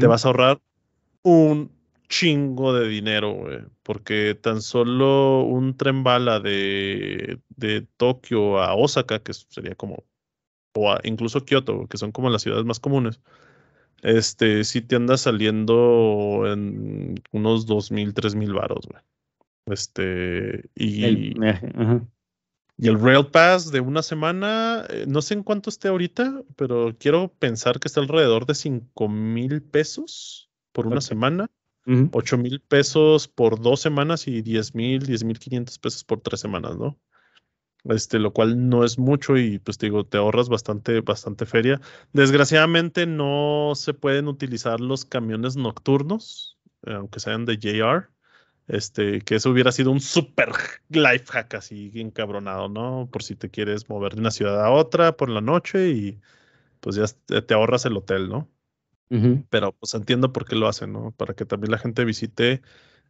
te vas a ahorrar un chingo de dinero, porque tan solo un tren bala de, de Tokio a Osaka, que sería como, o incluso Kioto, que son como las ciudades más comunes, este sí te anda saliendo en unos tres mil varos, güey. Este, y el, Rail Pass de una semana, eh, no sé en cuánto esté ahorita, pero quiero pensar que está alrededor de cinco mil pesos por una semana. ocho mil pesos por dos semanas y diez mil, diez mil quinientos pesos por tres semanas, ¿no? este, lo cual no es mucho y pues digo, te ahorras bastante, bastante feria. Desgraciadamente no se pueden utilizar los camiones nocturnos, aunque sean de JR, este, que eso hubiera sido un super life hack así encabronado, ¿no? Por si te quieres mover de una ciudad a otra por la noche y pues ya te ahorras el hotel, ¿no? Pero pues entiendo por qué lo hacen, ¿no? Para que también la gente visite,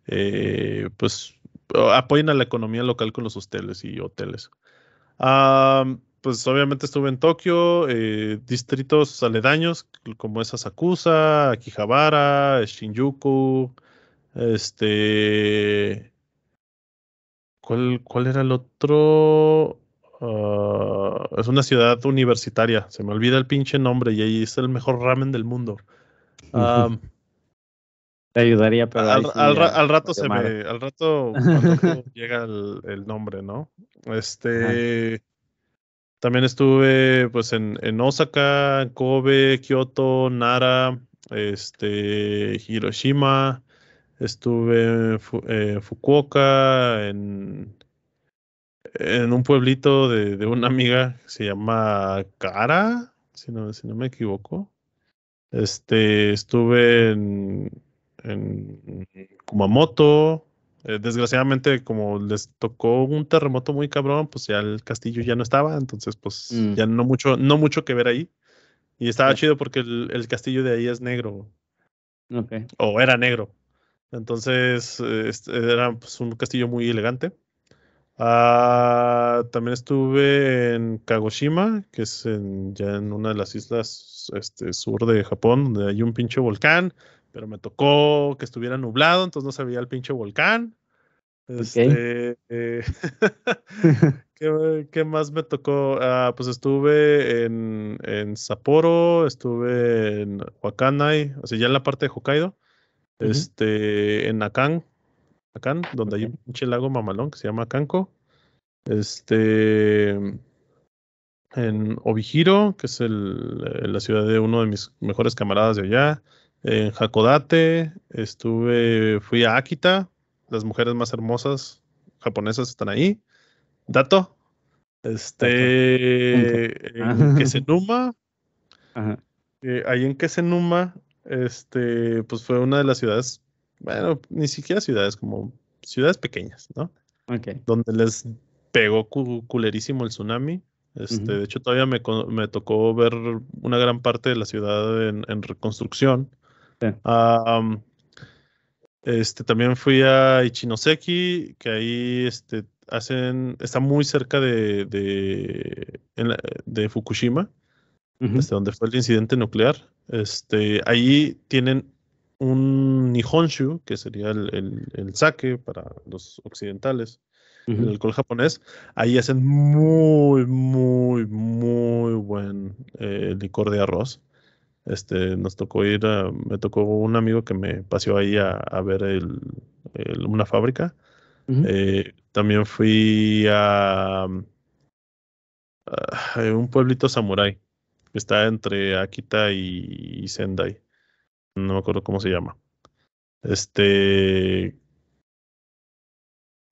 eh, pues apoyen a la economía local con los hoteles y hoteles. Ah, pues obviamente estuve en Tokio, eh, distritos aledaños como es Asakusa, Akihabara, Shinjuku, este... ¿Cuál, cuál era el otro? Ah, es una ciudad universitaria, se me olvida el pinche nombre y ahí es el mejor ramen del mundo. Te ayudaría, pero. Al, rato se me. Al rato, llega el, nombre, ¿no? Este. También estuve pues en, en Osaka, Kobe, Kyoto Nara, este, Hiroshima, estuve en eh, Fukuoka, en, en un pueblito de, una amiga que se llama Kara, si no, si no me equivoco. Este, estuve en en Kumamoto. Eh, desgraciadamente, como les tocó un terremoto muy cabrón, pues ya el castillo ya no estaba, entonces pues mm. ya no mucho, no mucho que ver ahí. Y estaba chido porque el, castillo de ahí es negro. O era negro. Entonces eh, este, era pues, un castillo muy elegante. Ah, también estuve en Kagoshima, que es ya en una de las islas este, sur de Japón, donde hay un pinche volcán pero me tocó que estuviera nublado, entonces no se veía el pinche volcán. Este, eh, ¿qué, más me tocó? Ah, pues estuve en, en, Sapporo, estuve en Wakanai, o sea, ya en la parte de Hokkaido, este, en Akan, Akan, donde hay un pinche lago mamalón que se llama Akanko, este, en Obihiro, que es el, eh, la ciudad de uno de mis mejores camaradas de allá, en Hakodate, estuve, fui a Akita, las mujeres más hermosas japonesas están ahí. Dato, este, en ah. Kesenuma, eh, ahí en Kesenuma, este, pues fue una de las ciudades, bueno, ni siquiera ciudades, como ciudades pequeñas, ¿no? Donde les pegó culerísimo el tsunami. Este, De hecho, todavía me, tocó ver una gran parte de la ciudad en reconstrucción este, también fui a Ichinoseki, que ahí este, hacen, está muy cerca de, Fukushima, este, donde fue el incidente nuclear. Este, ahí tienen un Nihonshu, que sería el, sake para los occidentales, el alcohol japonés. Ahí hacen muy, muy, muy buen eh, licor de arroz. Este, nos tocó ir a, me tocó un amigo que me paseó ahí a, ver una fábrica. Eh, también fui mm, a, un pueblito samurái que está entre Akita y, y Sendai. No me acuerdo cómo se llama. Este,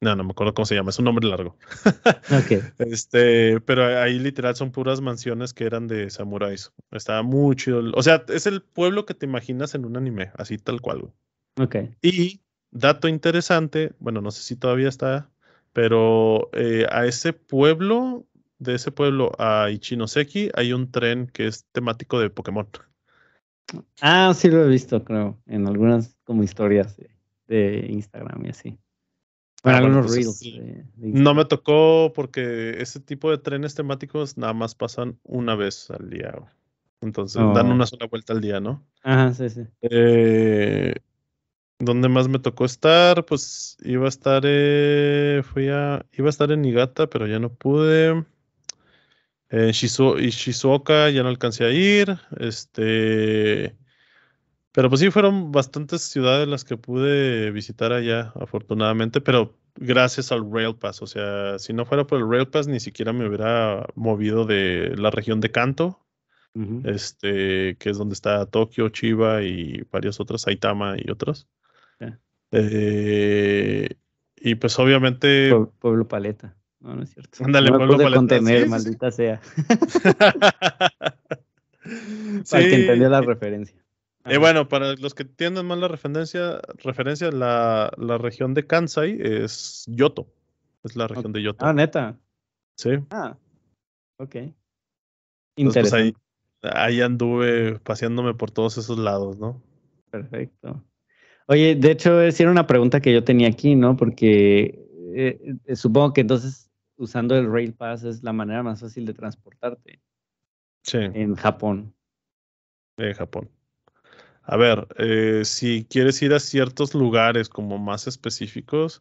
no, no me acuerdo cómo se llama, es un nombre largo. Este, pero ahí literal son puras mansiones que eran de samuráis. Estaba muy chido. O sea, es el pueblo que te imaginas en un anime, así tal cual. ok, Y dato interesante, bueno, no sé si todavía está, pero eh, a ese pueblo, de ese pueblo a Ichinoseki, hay un tren que es temático de Pokémon. Ah, sí lo he visto, creo, en algunas como historias de Instagram y así. Para algunos no me tocó porque ese tipo de trenes temáticos nada más pasan una vez al día. Entonces dan oh. una sola vuelta al día, ¿no? Ajá, sí, sí. Eh, ¿Dónde más me tocó estar? Pues iba a estar, eh, fui a, iba a estar en Niigata, pero ya no pude. Eh, Shizuoka ya no alcancé a ir. Este, pero pues sí, fueron bastantes ciudades las que pude visitar allá, afortunadamente, pero gracias al Rail Pass. O sea, si no fuera por el Rail Pass, ni siquiera me hubiera movido de la región de Kanto, este, que es donde está Tokio, Chiba y varias otras Saitama y otros. Eh, y pues obviamente... Pueblo, Paleta. No, no es cierto. Ándale, Pueblo Paleta. Contener, maldita sea. Para que la referencia. Y eh, bueno, para los que tienen más la referencia, referencia la, la región de Kansai es Yoto. Es la región de Yoto. Ah, neta. Sí. Ah, ok. Pues, Interesante. ahí, anduve paseándome por todos esos lados, ¿no? Perfecto. Oye, de hecho, es era una pregunta que yo tenía aquí, ¿no? Porque eh, eh, supongo que entonces usando el Rail Pass es la manera más fácil de transportarte. Sí. En Japón. En Japón a ver, eh, si quieres ir a ciertos lugares como más específicos,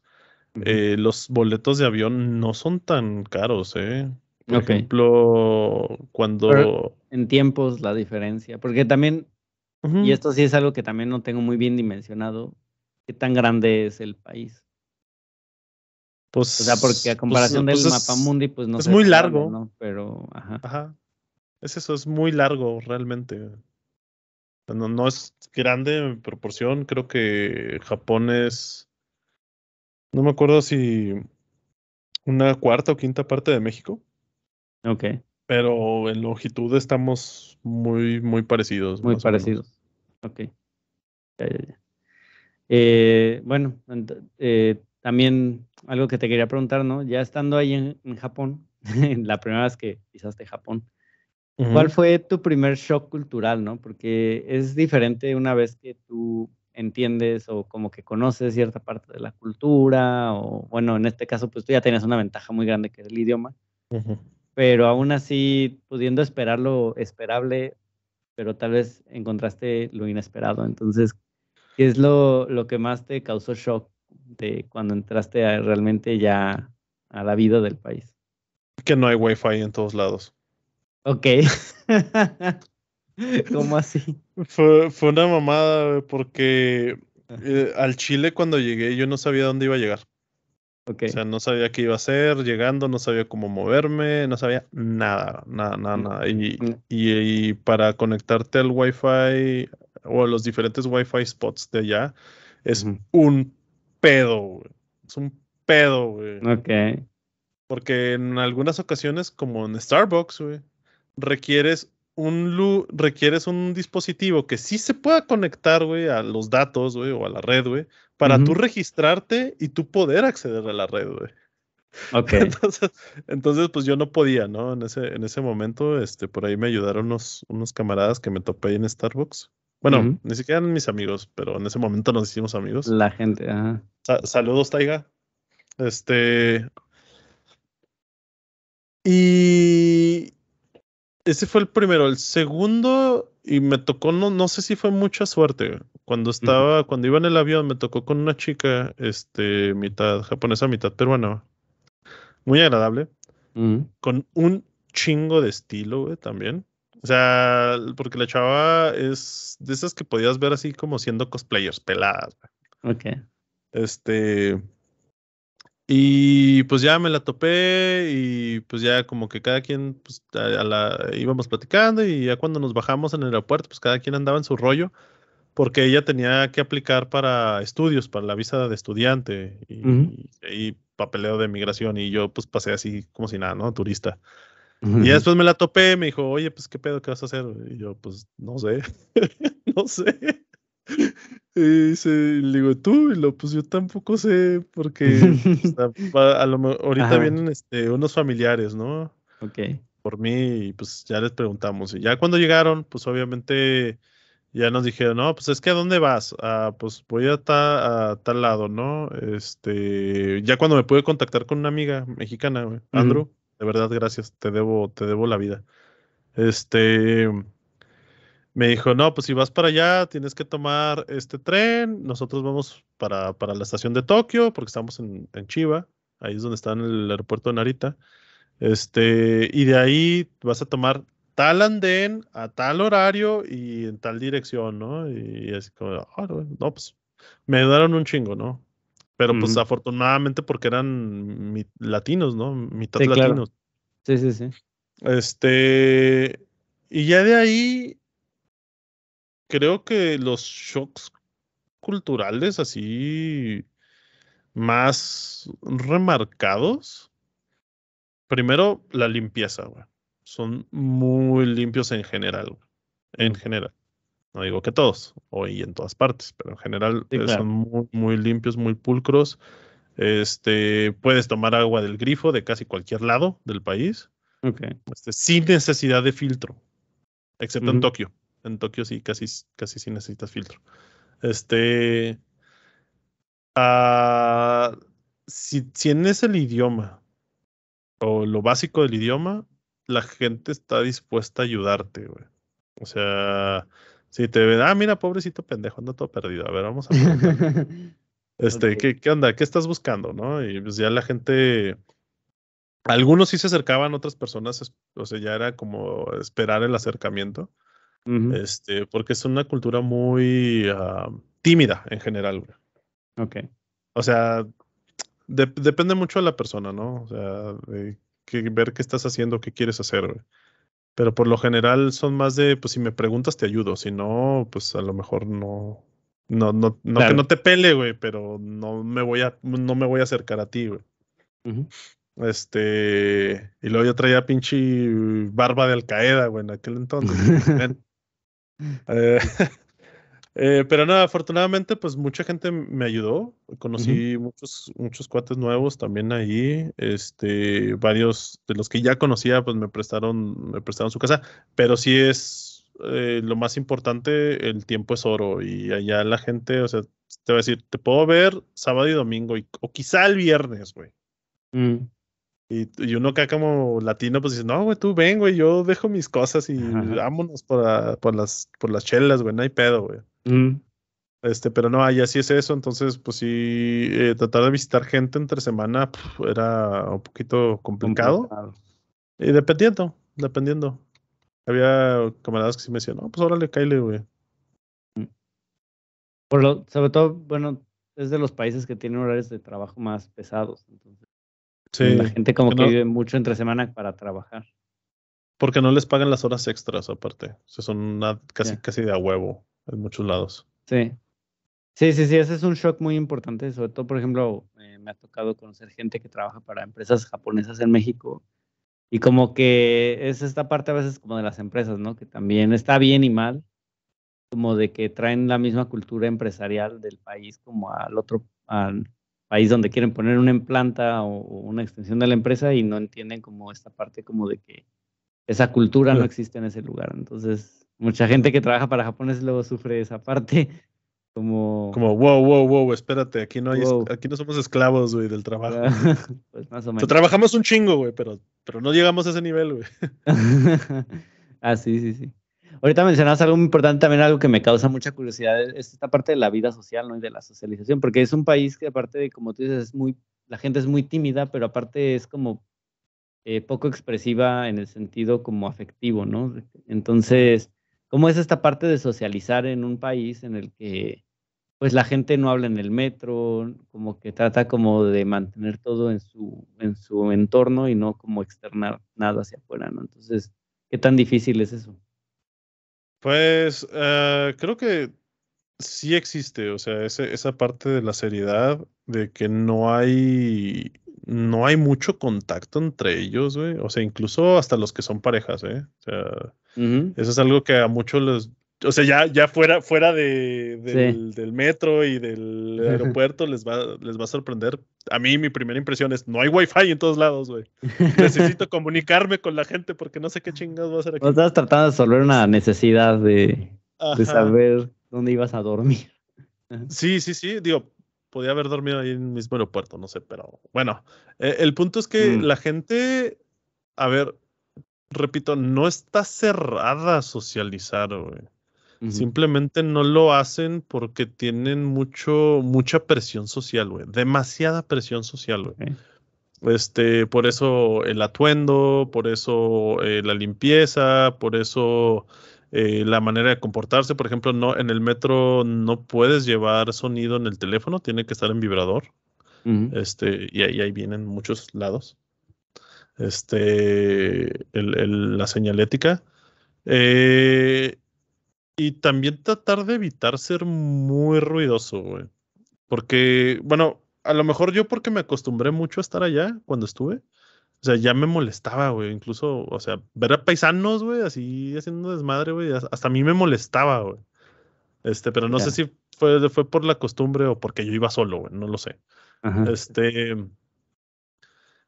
eh, los boletos de avión no son tan caros, ¿eh? Por ejemplo, cuando... en tiempos la diferencia, porque también, y esto sí es algo que también no tengo muy bien dimensionado, qué tan grande es el país. Pues, o sea, porque a pues, comparación del pues, mapa mundi, pues no sé. es muy largo, Pero, ajá. ajá. Es eso, es muy largo realmente. No, es grande en proporción. Creo que Japón es. No me acuerdo si una cuarta o quinta parte de México. Ok. Pero en longitud estamos muy, muy parecidos. Muy parecidos. Ok. Eh, bueno, eh, también algo que te quería preguntar, ¿no? Ya estando ahí en, en Japón, la primera vez que pisaste Japón, ¿Cuál fue tu primer shock cultural, no? Porque es diferente una vez que tú entiendes o como que conoces cierta parte de la cultura, o bueno, en este caso, pues tú ya tenías una ventaja muy grande que es el idioma, pero aún así, pudiendo esperar lo esperable, pero tal vez encontraste lo inesperado. Entonces, ¿qué es lo, lo que más te causó shock de cuando entraste realmente ya a la vida del país? Que no hay wifi en todos lados. Ok. ¿Cómo así? Fue, fue, una mamada porque eh, al Chile cuando llegué yo no sabía dónde iba a llegar. Okay. O sea, no sabía qué iba a hacer, llegando, no sabía cómo moverme, no sabía nada, nada, nada, mm, mm. Y, y, para conectarte al Wi-Fi o a los diferentes Wi-Fi spots de allá, es un pedo, güey. Es un pedo, güey. Ok. Porque en algunas ocasiones, como en Starbucks, güey, requieres un, requieres un dispositivo que sí se pueda conectar, güey, a los datos, güey, o a la red, güey, para tú registrarte y tú poder acceder a la red, güey. Entonces, entonces, pues yo no podía, ¿no? En ese, en ese momento, este, por ahí me ayudaron unos, unos camaradas que me topé en Starbucks. Bueno, ni siquiera eran mis amigos, pero en ese momento nos hicimos amigos. La gente, ah. saludos, Taiga. Este. Y, ese fue el primero. El segundo, y me tocó, no, no sé si fue mucha suerte. Cuando estaba, cuando iba en el avión, me tocó con una chica, este, mitad japonesa, mitad peruana. Muy agradable. Con un chingo de estilo, güey, también. O sea, porque la chava es de esas que podías ver así como siendo cosplayers, peladas. Güey. Ok. Este, y pues ya me la topé y pues ya como que cada quien pues, la, íbamos platicando y ya cuando nos bajamos en el aeropuerto pues cada quien andaba en su rollo porque ella tenía que aplicar para estudios, para la visa de estudiante y, papeleo de migración y yo pues pasé así como si nada, ¿no? Turista. Y después me la topé, me dijo, oye, pues qué pedo, ¿qué vas a hacer? Y yo pues no sé, no sé. Y se le digo, tú, y lo, pues yo tampoco sé, porque ahorita vienen este, unos familiares, ¿no? Ok. Por mí, y pues ya les preguntamos. Y ya cuando llegaron, pues obviamente ya nos dijeron, no, pues es que ¿a dónde vas? Ah, pues voy a, a tal lado, ¿no? Este, ya cuando me pude contactar con una amiga mexicana, Andrew, de verdad, gracias, te debo, te debo la vida. Este, me dijo, no, pues si vas para allá, tienes que tomar este tren, nosotros vamos para, para la estación de Tokio, porque estamos en, en Chiba, ahí es donde está el aeropuerto de Narita, este, y de ahí vas a tomar tal andén a tal horario y en tal dirección, ¿no? Y, así como, ah, no, pues me ayudaron un chingo, ¿no? Pero pues afortunadamente porque eran latinos, ¿no? Mitad latinos. Sí, sí, sí. Este, y ya de ahí creo que los shocks culturales así más remarcados. Primero, la limpieza, Son muy limpios en general, En general. No digo que todos, hoy en todas partes, pero en general eh, son muy, limpios, muy pulcros. Este, puedes tomar agua del grifo de casi cualquier lado del país. Este, sin necesidad de filtro, excepto en Tokio en Tokio sí, casi, casi sí necesitas filtro. Este. Ah, si tienes el idioma o lo básico del idioma, la gente está dispuesta a ayudarte, güey. O sea, si te ven, ah, mira, pobrecito pendejo, anda todo perdido. A ver, vamos a Este, ¿qué, ¿qué, onda? ¿Qué estás buscando? ¿No? Y pues ya la gente. Algunos sí se acercaban, otras personas, o sea, ya era como esperar el acercamiento este, porque es una cultura muy ah, tímida en general, güey. Ok. O sea, depende mucho de la persona, ¿no? O sea, de ver qué estás haciendo, qué quieres hacer, güey. Pero por lo general son más de, pues si me preguntas te ayudo, si no, pues a lo mejor no, no, no, no que no te pele, güey, pero no me voy a, no me voy a acercar a ti, güey. Este, y luego yo traía pinche barba de Al Qaeda, güey, en aquel entonces. Eh, eh, pero nada, afortunadamente, pues mucha gente me ayudó. Conocí muchos, muchos cuates nuevos también ahí. Este, varios de los que ya conocía, pues me prestaron, me prestaron su casa. Pero sí es eh, lo más importante, el tiempo es oro. Y allá la gente, o sea, te voy a decir, te puedo ver sábado y domingo, o quizá el viernes, güey. Mm. Y, uno acá como latino, pues dice, no, güey, tú ven, güey, yo dejo mis cosas y vámonos por, por, las, por las chelas, güey, no hay pedo, güey. Mm. Este, pero no, ahí así es eso, entonces, pues sí, eh, tratar de visitar gente entre semana era un poquito complicado. Y dependiendo, dependiendo. Había camaradas que sí me decían, no, pues órale, Kyle, güey. Mm. Por lo, sobre todo, bueno, es de los países que tienen horarios de trabajo más pesados, entonces la gente como que, vive mucho entre semana para trabajar. Porque no les pagan las horas extras aparte. O son casi, casi de a huevo en muchos lados. Sí. Sí, sí, sí, ese es un shock muy importante. Sobre todo, por ejemplo, eh, me ha tocado conocer gente que trabaja para empresas japonesas en México. Y como que es esta parte a veces como de las empresas, ¿no? Que también está bien y mal. Como de que traen la misma cultura empresarial del país como al otro, al, país donde quieren poner una implanta o, una extensión de la empresa y no entienden como esta parte como de que esa cultura no existe en ese lugar. Entonces, mucha gente que trabaja para japoneses luego sufre esa parte como... Como, wow, wow, wow, espérate, aquí no, aquí no somos esclavos, del trabajo. Ah, pues más o menos. trabajamos un chingo, güey, pero, pero no llegamos a ese nivel, güey. ah, sí, sí, sí. Ahorita mencionabas algo muy importante, también algo que me causa mucha curiosidad, e-, es esta parte de la vida social, ¿no? Y de la socialización, porque es un país que aparte de, como tú dices, es muy, la gente es muy tímida, pero aparte es como eh, poco expresiva en el sentido como afectivo, ¿no? Entonces, ¿cómo es esta parte de socializar en un país en el que pues la gente no habla en el metro, como que trata como de mantener todo en su, en su entorno y no como externar nada hacia afuera, ¿no? Entonces, ¿qué tan difícil es eso? Pues eh, creo que sí existe, o sea, esa parte de la seriedad, de que no hay, no hay mucho contacto entre ellos, O sea, incluso hasta los que son parejas, ¿eh? O sea, eso es algo que a muchos les, o sea, ya, ya fuera, fuera del, metro y del aeropuerto les va, les va a sorprender. A mí mi primera impresión es, no hay wifi en todos lados, güey. Necesito comunicarme con la gente porque no sé qué chingados va a hacer aquí. estás tratando de resolver una necesidad de, saber dónde ibas a dormir. sí, sí, sí. Digo, podía haber dormido ahí en el mismo aeropuerto, no sé, pero bueno. E, el punto es que mm. la gente, a ver, repito, no está cerrada a socializar, güey. Simplemente no lo hacen porque tienen mucho, mucha presión social, güey. Demasiada presión social, Este, por eso el atuendo, por eso eh, la limpieza, por eso eh, la manera de comportarse. Por ejemplo, no, en el metro no puedes llevar sonido en el teléfono, tiene que estar en vibrador. Este, y ahí, vienen muchos lados. Este, la señalética. Eh, y también tratar de evitar ser muy ruidoso, güey. Porque, bueno, a lo mejor yo porque me acostumbré mucho a estar allá cuando estuve. O sea, ya me molestaba, güey. Incluso, o sea, ver a paisanos, güey, así haciendo desmadre, güey. Hasta a mí me molestaba, güey. Este, pero no sé si fue, fue por la costumbre o porque yo iba solo, güey. No lo sé. Este.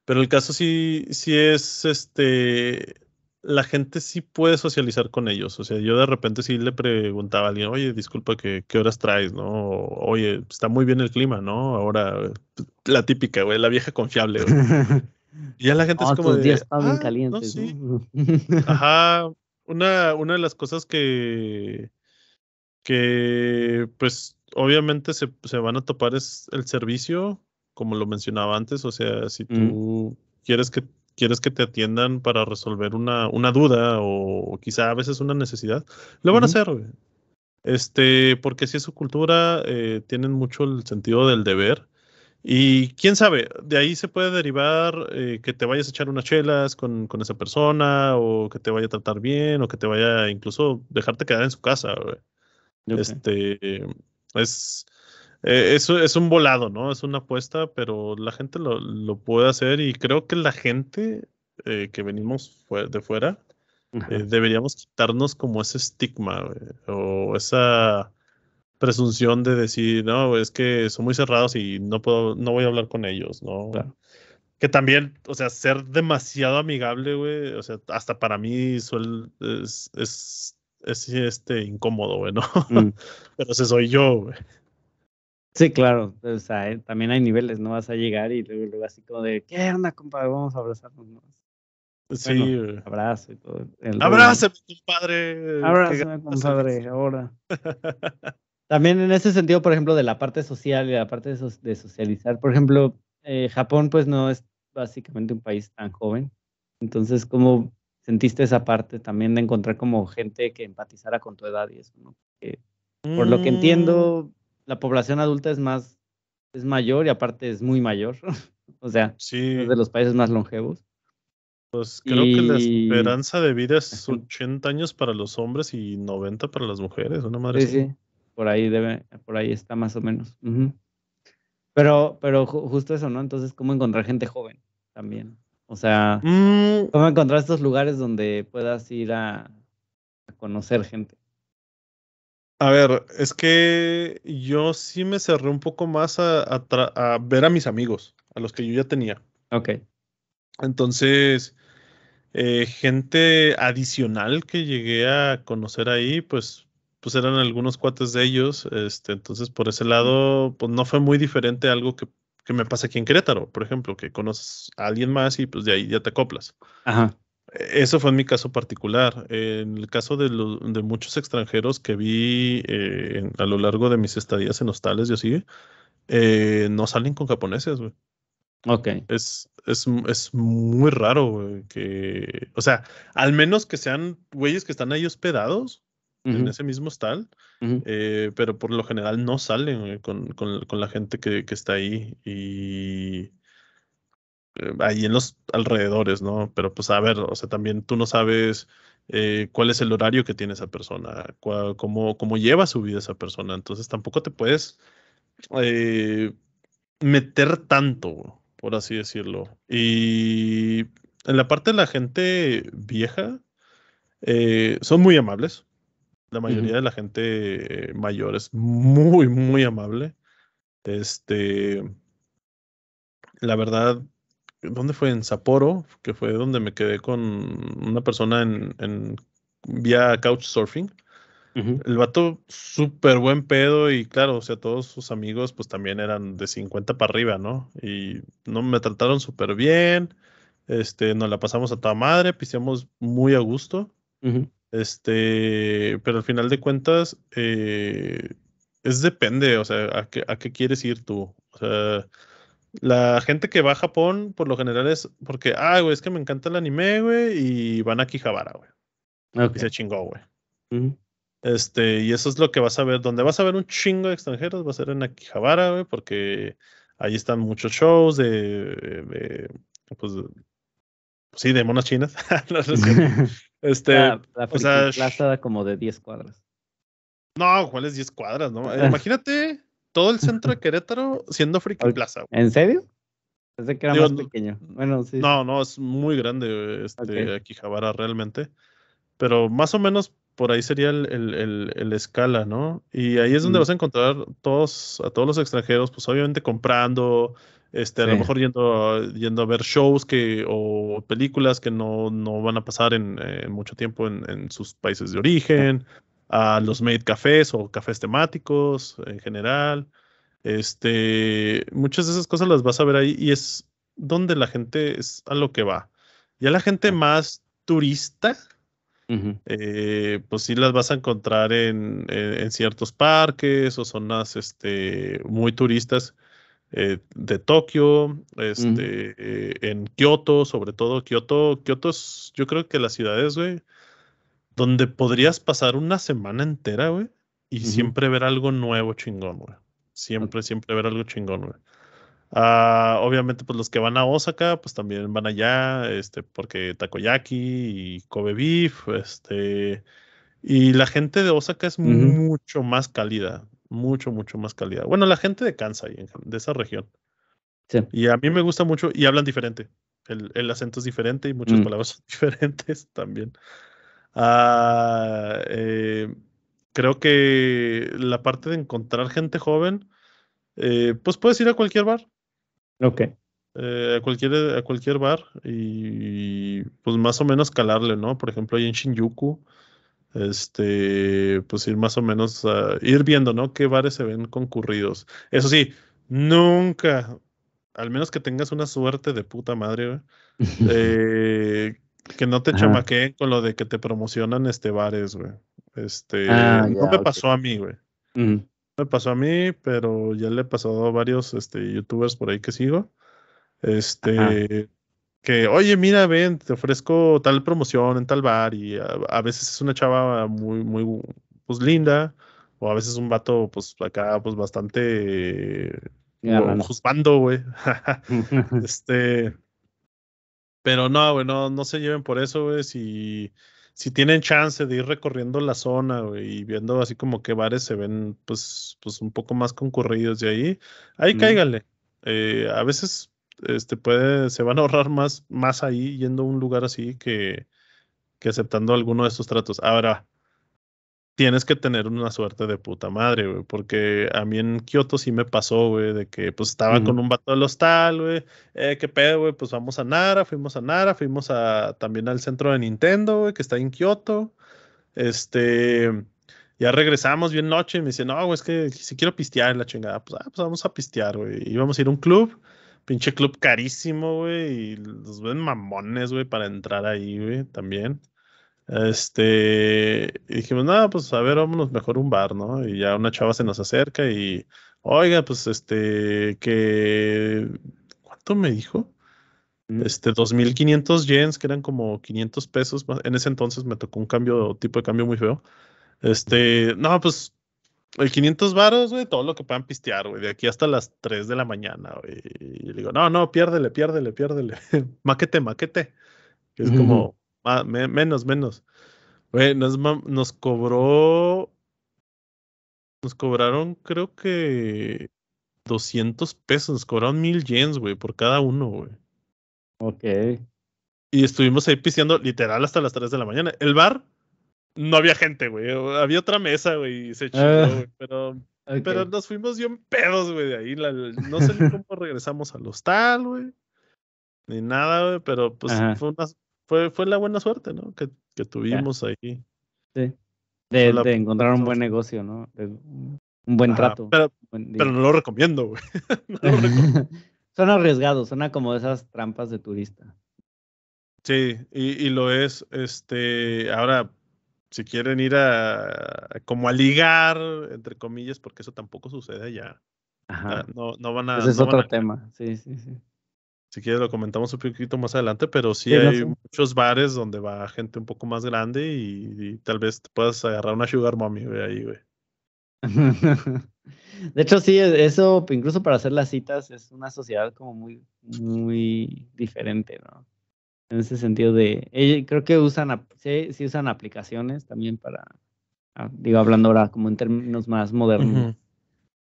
Pero el caso sí, sí es este la gente sí puede socializar con ellos. O sea, yo de repente sí le preguntaba a alguien, oye, disculpa, ¿qué, qué horas traes? ¿No? oye, está muy bien el clima, ¿no? Ahora, la típica, güey, la vieja confiable, ya la gente es como ah, bien Ajá. Una, una de las cosas que, que pues, obviamente se, van a topar es el servicio, como lo mencionaba antes. O sea, si tú mm. quieres que quieres que te atiendan para resolver una, una duda o, quizá a veces una necesidad, lo van a hacer. Güey. Este, porque si es su cultura, eh, tienen mucho el sentido del deber. Y quién sabe, de ahí se puede derivar eh, que te vayas a echar unas chelas con, con, esa persona, o que te vaya a tratar bien, o que te vaya incluso dejarte quedar en su casa. Güey. Este, es, eh, es, un volado, ¿no? Es una apuesta, pero la gente lo, puede hacer y creo que la gente eh, que venimos de fuera eh, deberíamos quitarnos como ese estigma o esa presunción de decir, no, es que son muy cerrados y no puedo, no voy a hablar con ellos, ¿no? Que también, o sea, ser demasiado amigable, güey, o sea, hasta para mí es, este, incómodo, güey, ¿no? Mm. Pero ese soy yo, güey. Sí, claro. O sea, eh, también hay niveles, ¿no? Vas a llegar y luego, así como de, ¿qué onda, compadre? Vamos a abrazarnos más. Sí. abrazo y todo. El Abrázame, compadre. Abrázame, compadre, ahora. También en ese sentido, por ejemplo, de la parte social y la parte de, socializar. Por ejemplo, eh, Japón, pues no es básicamente un país tan joven. Entonces, ¿cómo sentiste esa parte también de encontrar como gente que empatizara con tu edad y eso, ¿no? por lo que mm. entiendo, la población adulta es más, es mayor y aparte es muy mayor. o sea, es de los países más longevos. Pues creo que la esperanza de vida es 80 años para los hombres y 90 para las mujeres, una Sí, sí, por ahí debe, por ahí está más o menos. Pero, pero justo eso, ¿no? Entonces, ¿cómo encontrar gente joven también? O sea, mm. ¿cómo encontrar estos lugares donde puedas ir a conocer gente? A ver, es que yo sí me cerré un poco más a, ver a mis amigos, a los que yo ya tenía. Ok. Entonces, eh, gente adicional que llegué a conocer ahí, pues, pues eran algunos cuates de ellos. Este, entonces, por ese lado, pues no fue muy diferente a algo que, que me pasa aquí en Querétaro, por ejemplo, que conoces a alguien más y pues de ahí ya te acoplas. Ajá. Eso fue en mi caso particular. En el caso de, muchos extranjeros que vi eh, a lo largo de mis estadías en hostales y así, eh, no salen con japoneses, güey. Ok. Es, es, es muy raro, que... O sea, al menos que sean güeyes que están ahí hospedados en ese mismo hostal, eh, pero por lo general no salen con, con, con, la gente que, que está ahí y eh, ahí en los alrededores, ¿no? Pero pues a ver, o sea, también tú no sabes eh, cuál es el horario que tiene esa persona, cómo, lleva su vida esa persona, entonces tampoco te puedes eh, meter tanto, por así decirlo. Y en la parte de la gente vieja, son muy amables. La mayoría de la gente mayor es muy, muy amable. Este, la verdad, ¿dónde fue? En Sapporo, que fue donde me quedé con una persona en, en vía couchsurfing. El vato, súper buen pedo y claro, o sea, todos sus amigos pues también eran de 50 para arriba, ¿no? Y no me trataron súper bien, este, nos la pasamos a toda madre, pisamos muy a gusto, este, pero al final de cuentas, eh, es depende, o sea, a qué, a qué quieres ir tú, o sea, la gente que va a Japón, por lo general, es porque, ah, güey, es que me encanta el anime, güey, y van a Kijabara, güey. Okay. Se chingó, güey. Este, y eso es lo que vas a ver. Donde vas a ver un chingo de extranjeros va a ser en Akihabara, güey, porque ahí están muchos shows de, pues, pues, sí, de monas chinas. este, la, plaza como de 10 cuadras. No, ¿cuál es 10 cuadras? No, eh, imagínate todo el centro de Querétaro siendo Friki Plaza. ¿En serio? Pensé que era más pequeño. Bueno, sí. No, no, es muy grande este aquí Javara realmente. Pero más o menos por ahí sería el, el, escala, ¿no? Y ahí es donde vas a encontrar todos, a todos los extranjeros, pues obviamente comprando, este, a lo mejor yendo a, yendo a ver shows que, o películas que no, no van a pasar en, eh, mucho tiempo en, en, sus países de origen a los made cafés o cafés temáticos en general. Este, muchas de esas cosas las vas a ver ahí y es donde la gente es a lo que va. Ya la gente más turista, eh, pues sí las vas a encontrar en, en, ciertos parques o zonas este, muy turistas eh, de Tokio, este, en Kioto, sobre todo Kioto. Kioto es, yo creo que las ciudades, güey, donde podrías pasar una semana entera, güey, y siempre ver algo nuevo chingón, güey. Siempre, siempre ver algo chingón, güey. Ah, obviamente, pues los que van a Osaka, pues también van allá, este, porque takoyaki y Kobe beef, este, y la gente de Osaka es mucho más cálida, mucho, mucho más cálida. Bueno, la gente de Kansai, de esa región. Sí. Y a mí me gusta mucho, y hablan diferente. El, el acento es diferente y muchas mm. palabras son diferentes también. Ah, eh, creo que la parte de encontrar gente joven, eh, pues puedes ir a cualquier bar. Ok. Eh, a, cualquier, a cualquier bar y pues más o menos calarle, ¿no? Por ejemplo, ahí en Shinjuku, este, pues ir más o menos, a, ir viendo, ¿no? Qué bares se ven concurridos. Eso sí, nunca, al menos que tengas una suerte de puta madre, eh, que no te chamaqueen con lo de que te promocionan este bares, güey. Este, ah, no me pasó a mí, güey. No Me pasó a mí, pero ya le he pasado a varios este, youtubers por ahí que sigo. Este, que, oye, mira, ven, te ofrezco tal promoción en tal bar. Y a, veces es una chava muy, muy, pues linda. O a veces un vato, pues acá, pues bastante. juzgando, güey. este. Pero no, güey, no, se lleven por eso, güey. Si, si tienen chance de ir recorriendo la zona, y viendo así como que bares se ven, pues, pues un poco más concurridos de ahí, ahí cáigale. Eh, a veces este, puede, se van a ahorrar más, más ahí yendo a un lugar así que, que aceptando alguno de estos tratos. Ahora, tienes que tener una suerte de puta madre, güey, porque a mí en Kioto sí me pasó, güey, de que pues estaba con un vato del hostal, güey, eh, qué pedo, güey, pues vamos a Nara, fuimos a Nara, fuimos a también al centro de Nintendo, güey, que está en Kioto, este, ya regresamos bien noche y me dice, no, güey, es que si quiero pistear la chingada, pues, ah, pues vamos a pistear, güey, íbamos a ir a un club, pinche club carísimo, güey, y los ven mamones, güey, para entrar ahí, güey, también. Este, dijimos, nada, pues a ver, vámonos mejor un bar, ¿no? Y ya una chava se nos acerca y, oiga, pues este, que, ¿cuánto me dijo? Este, 2.500 yens, que eran como 500 pesos. En ese entonces me tocó un cambio, tipo de cambio muy feo. Este, no, pues el eh, 500 varos, güey, todo lo que puedan pistear, güey, de aquí hasta las 3 de la mañana, güey. Y le digo, no, no, piérdele, piérdele, piérdele. maquete, maquete. Que es como, Ah, menos, menos. Güey, nos, cobró. Nos cobraron, creo que. 200 pesos. Nos cobraron mil yens, güey, por cada uno, güey. Ok. Y estuvimos ahí piseando literal hasta las 3 de la mañana. El bar, no había gente, güey. Había otra mesa, güey, se chingó, ah, güey. Pero, nos fuimos bien pedos, güey, de ahí. no sé ni cómo regresamos al hostal, güey. Ni nada, güey, pero pues fue unas fue, fue la buena suerte, ¿no? Que, que tuvimos ahí. Sí. De, encontrar un buen negocio, ¿no? un buen trato. Pero, no lo recomiendo, güey. son arriesgados, son como esas trampas de turista. Sí, y, y, lo es. Este, ahora, si quieren ir a, como a ligar, entre comillas, porque eso tampoco sucede ya Ajá. Ah, no, no van a. Ese es otro tema. Sí, sí, sí. Si quieres lo comentamos un poquito más adelante, pero sí, hay muchos bares donde va gente un poco más grande y, tal vez te puedas agarrar una sugar mommy, ahí, güey. De hecho, sí, e-, eso, incluso para hacer las citas, es una sociedad como muy, muy diferente, ¿no? En ese sentido de, eh, creo que usan, sí, usan aplicaciones también para, ah, digo, hablando ahora como en términos más modernos,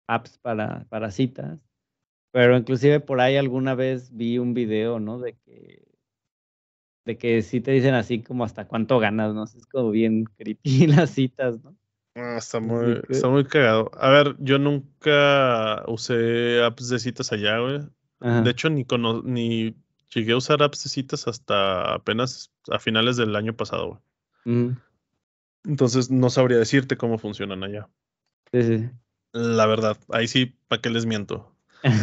apps para, para citas. Pero inclusive por ahí alguna vez vi un video, ¿no? De que, de que sí te dicen así como hasta cuánto ganas, ¿no? Es como bien creepy las citas, ¿no? Ah, está muy, está muy cagado. A ver, yo nunca usé apps de citas allá, güey. De hecho, ni, ni llegué a usar apps de citas hasta apenas a finales del año pasado, güey. Entonces no sabría decirte cómo funcionan allá. Sí, sí. La verdad, ahí sí, ¿para qué les miento?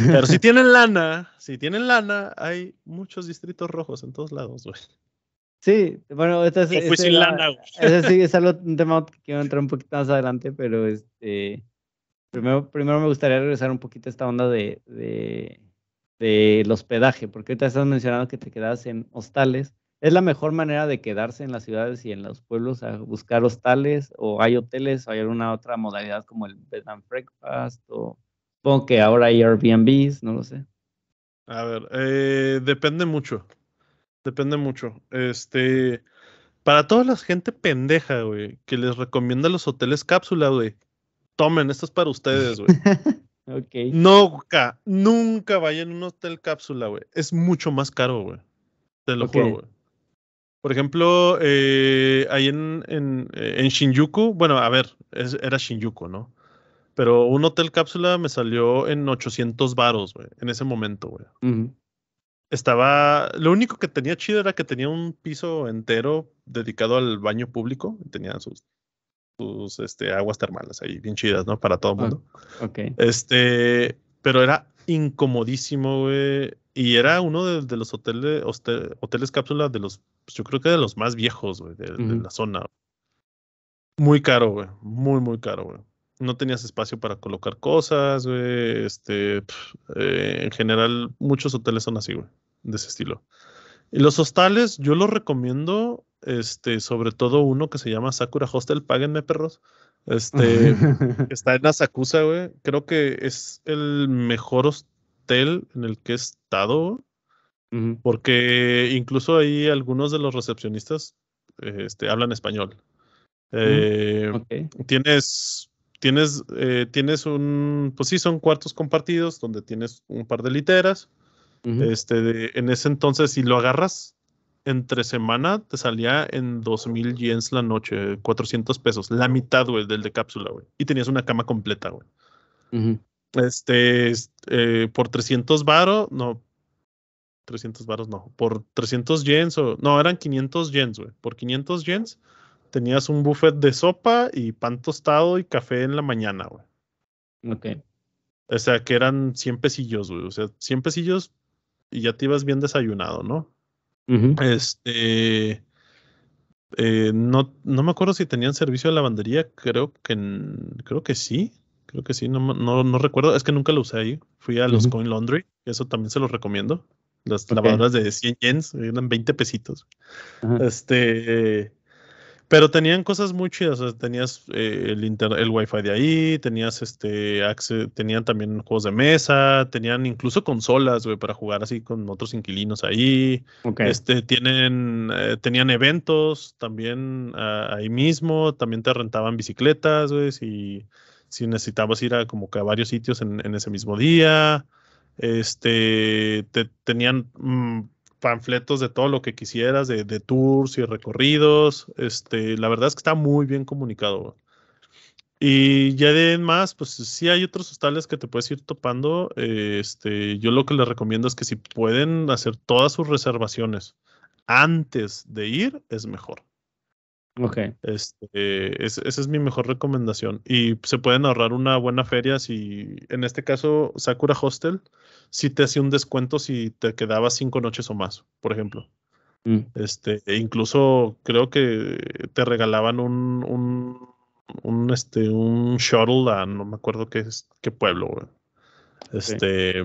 Pero si tienen lana, si tienen lana, hay muchos distritos rojos en todos lados, güey. Sí, bueno, esta es, sin lana, Ese sí es un tema que quiero entrar un poquito más adelante, pero este primero, primero me gustaría regresar un poquito a esta onda de, de, del hospedaje, porque ahorita estás mencionando que te quedas en hostales. ¿Es la mejor manera de quedarse en las ciudades y en los pueblos a buscar hostales? ¿O hay hoteles? ¿O hay alguna otra modalidad como el bed and breakfast? ¿O Supongo que ahora hay Airbnbs, no lo sé. A ver, eh, depende mucho. Depende mucho. Este. Para toda la gente pendeja, güey, que les recomienda los hoteles cápsula, güey. Tomen, esto es para ustedes, güey. okay. Nunca, nunca vayan a un hotel cápsula, güey. Es mucho más caro, güey. Te lo juro, güey. Por ejemplo, eh, ahí en, eh, en, Shinjuku, bueno, a ver, era Shinjuku, ¿no? Pero un hotel cápsula me salió en 800 varos, güey, en ese momento, güey. Estaba, lo único que tenía chido era que tenía un piso entero dedicado al baño público, tenía sus, sus este, aguas termales ahí, bien chidas, ¿no? Para todo el ah, mundo. ok. Este, pero era incomodísimo, güey. Y era uno de, los hoteles, hoteles cápsula de los, pues, yo creo que de los más viejos, güey, de la zona. Muy caro, güey. Muy, muy caro, güey no tenías espacio para colocar cosas, güey. Este, eh, en general, muchos hoteles son así, güey, de ese estilo. Y los hostales, yo los recomiendo, este, sobre todo uno que se llama Sakura Hostel, páguenme, perros. Este, está en Asakusa, güey. Creo que es el mejor hostel en el que he estado, porque incluso ahí algunos de los recepcionistas este, hablan español. Mm, eh, tienes tienes, eh, tienes un, pues sí, son cuartos compartidos donde tienes un par de literas. este, en ese entonces, si lo agarras entre semana, te salía en 2000 yens la noche, 400 pesos, la mitad, güey, del de cápsula, güey. Y tenías una cama completa, güey. Este, eh, por 300 varos, no, 300 varos no, por 300 yens, o, no, eran 500 yens, güey. Por 500 yens tenías un buffet de sopa y pan tostado y café en la mañana, güey. Ok. O sea, que eran 100 pesillos, güey. O sea, 100 pesillos y ya te ibas bien desayunado, ¿no? Este. Eh, no, no me acuerdo si tenían servicio de lavandería, creo que, creo que sí. Creo que sí, no, no, recuerdo. Es que nunca lo usé ahí. Fui a los Coin Laundry, eso también se los recomiendo. Las lavadoras de 100 yens, eran 20 pesitos. Este. Pero tenían cosas muy chidas, tenías eh, el, el wifi de ahí, tenías este, tenían también juegos de mesa, tenían incluso consolas, güey, para jugar así con otros inquilinos ahí. Este, tienen, eh, tenían eventos también ah, ahí mismo, también te rentaban bicicletas, güey, si, necesitabas ir a como que a varios sitios en, ese mismo día. Este, te, tenían mm, panfletos de todo lo que quisieras, de, tours y recorridos. Este, la verdad es que está muy bien comunicado. Y ya de más, pues si hay otros hostales que te puedes ir topando. este, yo lo que les recomiendo es que si pueden hacer todas sus reservaciones antes de ir, es mejor. Ok. Este, esa es mi mejor recomendación. Y se pueden ahorrar una buena feria si, en este caso, Sakura Hostel, si te hacía un descuento si te quedabas cinco noches o más, por ejemplo. Mm. Este, e incluso creo que te regalaban un, un, este, un shuttle a no me acuerdo qué, qué pueblo, Este,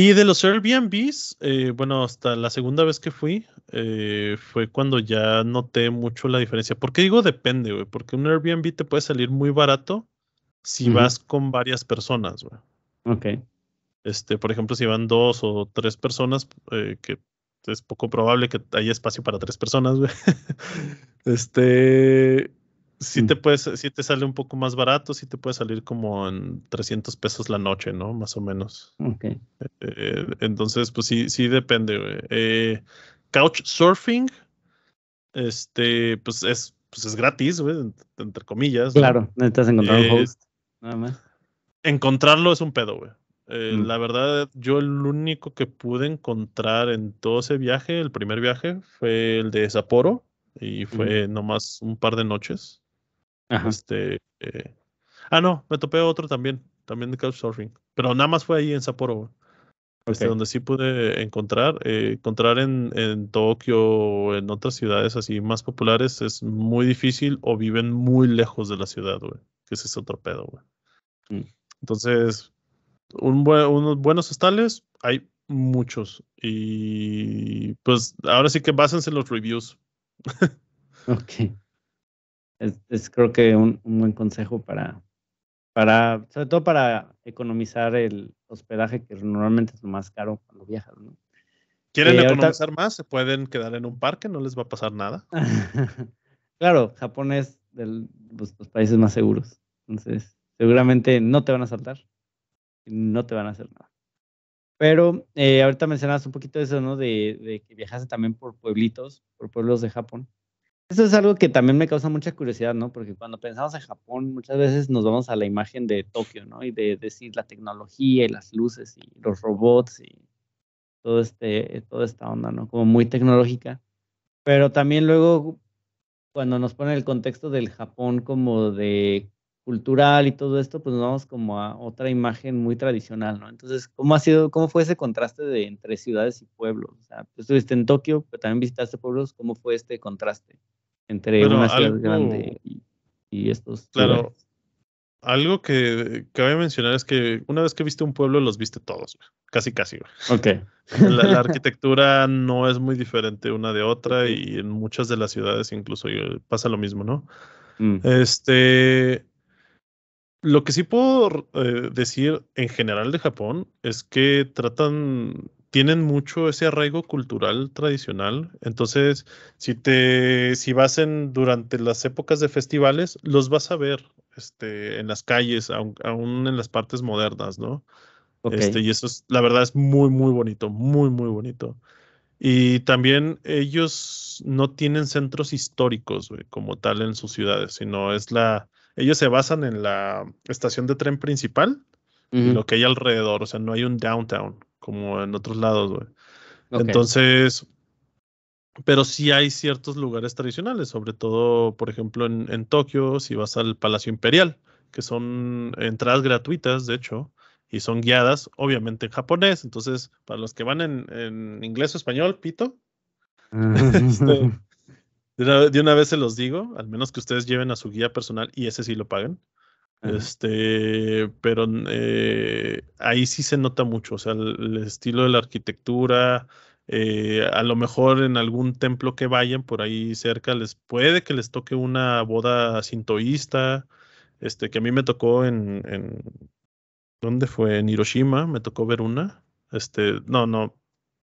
y de los Airbnbs, eh, bueno, hasta la segunda vez que fui, eh, fue cuando ya noté mucho la diferencia. ¿Por qué digo depende, güey? Porque un Airbnb te puede salir muy barato si vas con varias personas, güey. Ok. Este, por ejemplo, si van dos o tres personas, eh, que es poco probable que haya espacio para tres personas, güey. este, si te mm. puedes, te sale un poco más barato, si te puede salir como en 300 pesos la noche, ¿no? Más o menos. Ok. Eh, entonces, pues sí, sí depende. Eh, couchsurfing, este, pues es, pues es gratis, güey, entre comillas. Claro, necesitas encontrar un eh, host. Nada más. Encontrarlo es un pedo, güey. Eh, mm. La verdad, yo el único que pude encontrar en todo ese viaje, el primer viaje, fue el de Sapporo y mm. fue nomás un par de noches. Este, eh, ah, no, me topé otro también, también de Couchsurfing, pero nada más fue ahí en Sapporo, este, donde sí pude encontrar, eh, encontrar en, Tokio o en otras ciudades así más populares es muy difícil o viven muy lejos de la ciudad, güey, que ese es otro pedo, güey. Mm. Entonces, un unos buenos estales hay muchos y pues ahora sí que básense en los reviews. ok es, creo que un, buen consejo para, para, sobre todo para economizar el hospedaje, que normalmente es lo más caro cuando viajas, ¿no? ¿Quieren eh, economizar más? Se pueden quedar en un parque, no les va a pasar nada. claro, Japón es de pues, los, países más seguros. Entonces, seguramente no te van a saltar y no te van a hacer nada. Pero eh, ahorita mencionabas un poquito eso, ¿no? De, de, que viajaste también por pueblitos, por pueblos de Japón. Eso es algo que también me causa mucha curiosidad, ¿no? Porque cuando pensamos en Japón, muchas veces nos vamos a la imagen de Tokio, ¿no? Y de, decir la tecnología y las luces y los robots y todo este, toda esta onda, ¿no? Como muy tecnológica. Pero también luego, cuando nos ponen el contexto del Japón como de cultural y todo esto, pues nos vamos como a otra imagen muy tradicional, ¿no? Entonces, ¿cómo ha sido, cómo fue ese contraste de entre ciudades y pueblos? O sea, tú estuviste en Tokio, pero también visitaste pueblos, ¿cómo fue este contraste? entre una ciudad grande y, estos. Claro. Algo que cabe mencionar es que una vez que viste un pueblo, los viste todos, casi, casi. Ok. La, arquitectura no es muy diferente una de otra y en muchas de las ciudades incluso eh, pasa lo mismo, ¿no? Mm. Este. Lo que sí puedo eh, decir en general de Japón es que tratan tienen mucho ese arraigo cultural tradicional. Entonces, si te, si vas en durante las épocas de festivales, los vas a ver este, en las calles, aún, en las partes modernas, ¿no? Este, okay. Este, y eso es, la verdad, es muy, muy bonito, muy, muy bonito. Y también ellos no tienen centros históricos como tal en sus ciudades, sino es la, ellos se basan en la estación de tren principal lo que hay alrededor. O sea, no hay un downtown como en otros lados, güey. Entonces, pero sí hay ciertos lugares tradicionales, sobre todo, por ejemplo, en, en, Tokio, si vas al Palacio Imperial, que son entradas gratuitas, de hecho, y son guiadas, obviamente, en japonés. Entonces, para los que van en, en inglés o español, pito. Este, de, una, de, una, vez se los digo, al menos que ustedes lleven a su guía personal y ese sí lo paguen. Este, pero eh, ahí sí se nota mucho, o sea, el, estilo de la arquitectura, eh, a lo mejor en algún templo que vayan por ahí cerca les puede que les toque una boda sintoísta, este, que a mí me tocó en, en ¿dónde fue? En Hiroshima, me tocó ver una, este, no, no,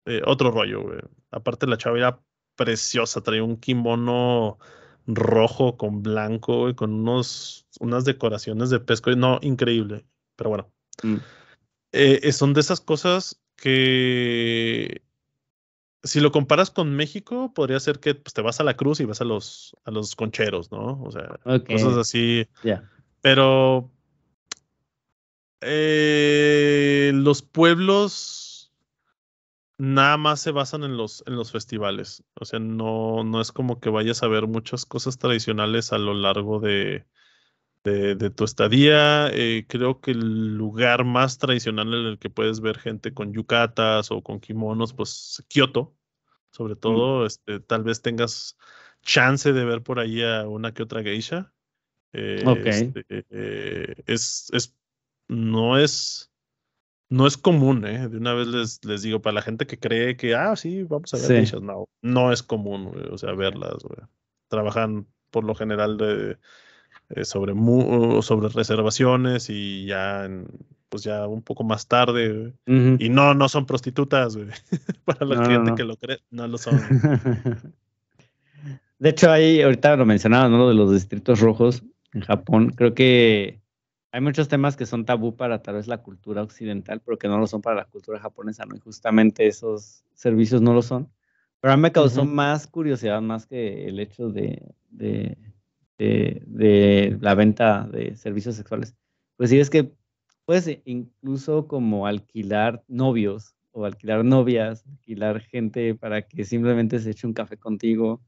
eh, otro rollo, aparte la chava era preciosa, traía un kimono rojo con blanco, y con unos, unas decoraciones de pesco. No, increíble. Pero bueno. Mm. Eh, eh, son de esas cosas que si lo comparas con México, podría ser que pues, te vas a la cruz y vas a los, a los concheros, ¿no? O sea, cosas así. Pero eh, los pueblos nada más se basan en los, en los festivales. O sea, no, no es como que vayas a ver muchas cosas tradicionales a lo largo de, de, tu estadía. Eh, creo que el lugar más tradicional en el que puedes ver gente con yucatas o con kimonos, pues Kioto, sobre mm. todo. Este, tal vez tengas chance de ver por ahí a una que otra geisha. Este, eh, es, no es no es común, ¿eh? De una vez les, les digo, para la gente que cree que, ah, sí, vamos a ver no, no es común, güey, o sea, verlas, güey. Trabajan por lo general de, eh, sobre, sobre reservaciones y ya, pues ya un poco más tarde, Y no, no son prostitutas, güey. para la gente que lo cree, no lo son. de hecho, ahí ahorita lo mencionaba, ¿no? de los distritos rojos en Japón, creo que hay muchos temas que son tabú para tal vez la cultura occidental, pero que no lo son para la cultura japonesa, ¿no? Y justamente esos servicios no lo son. Pero a mí me causó más curiosidad, más que el hecho de, la venta de servicios sexuales. Pues sí, es que puedes incluso como alquilar novios o alquilar novias, alquilar gente para que simplemente se eche un café contigo.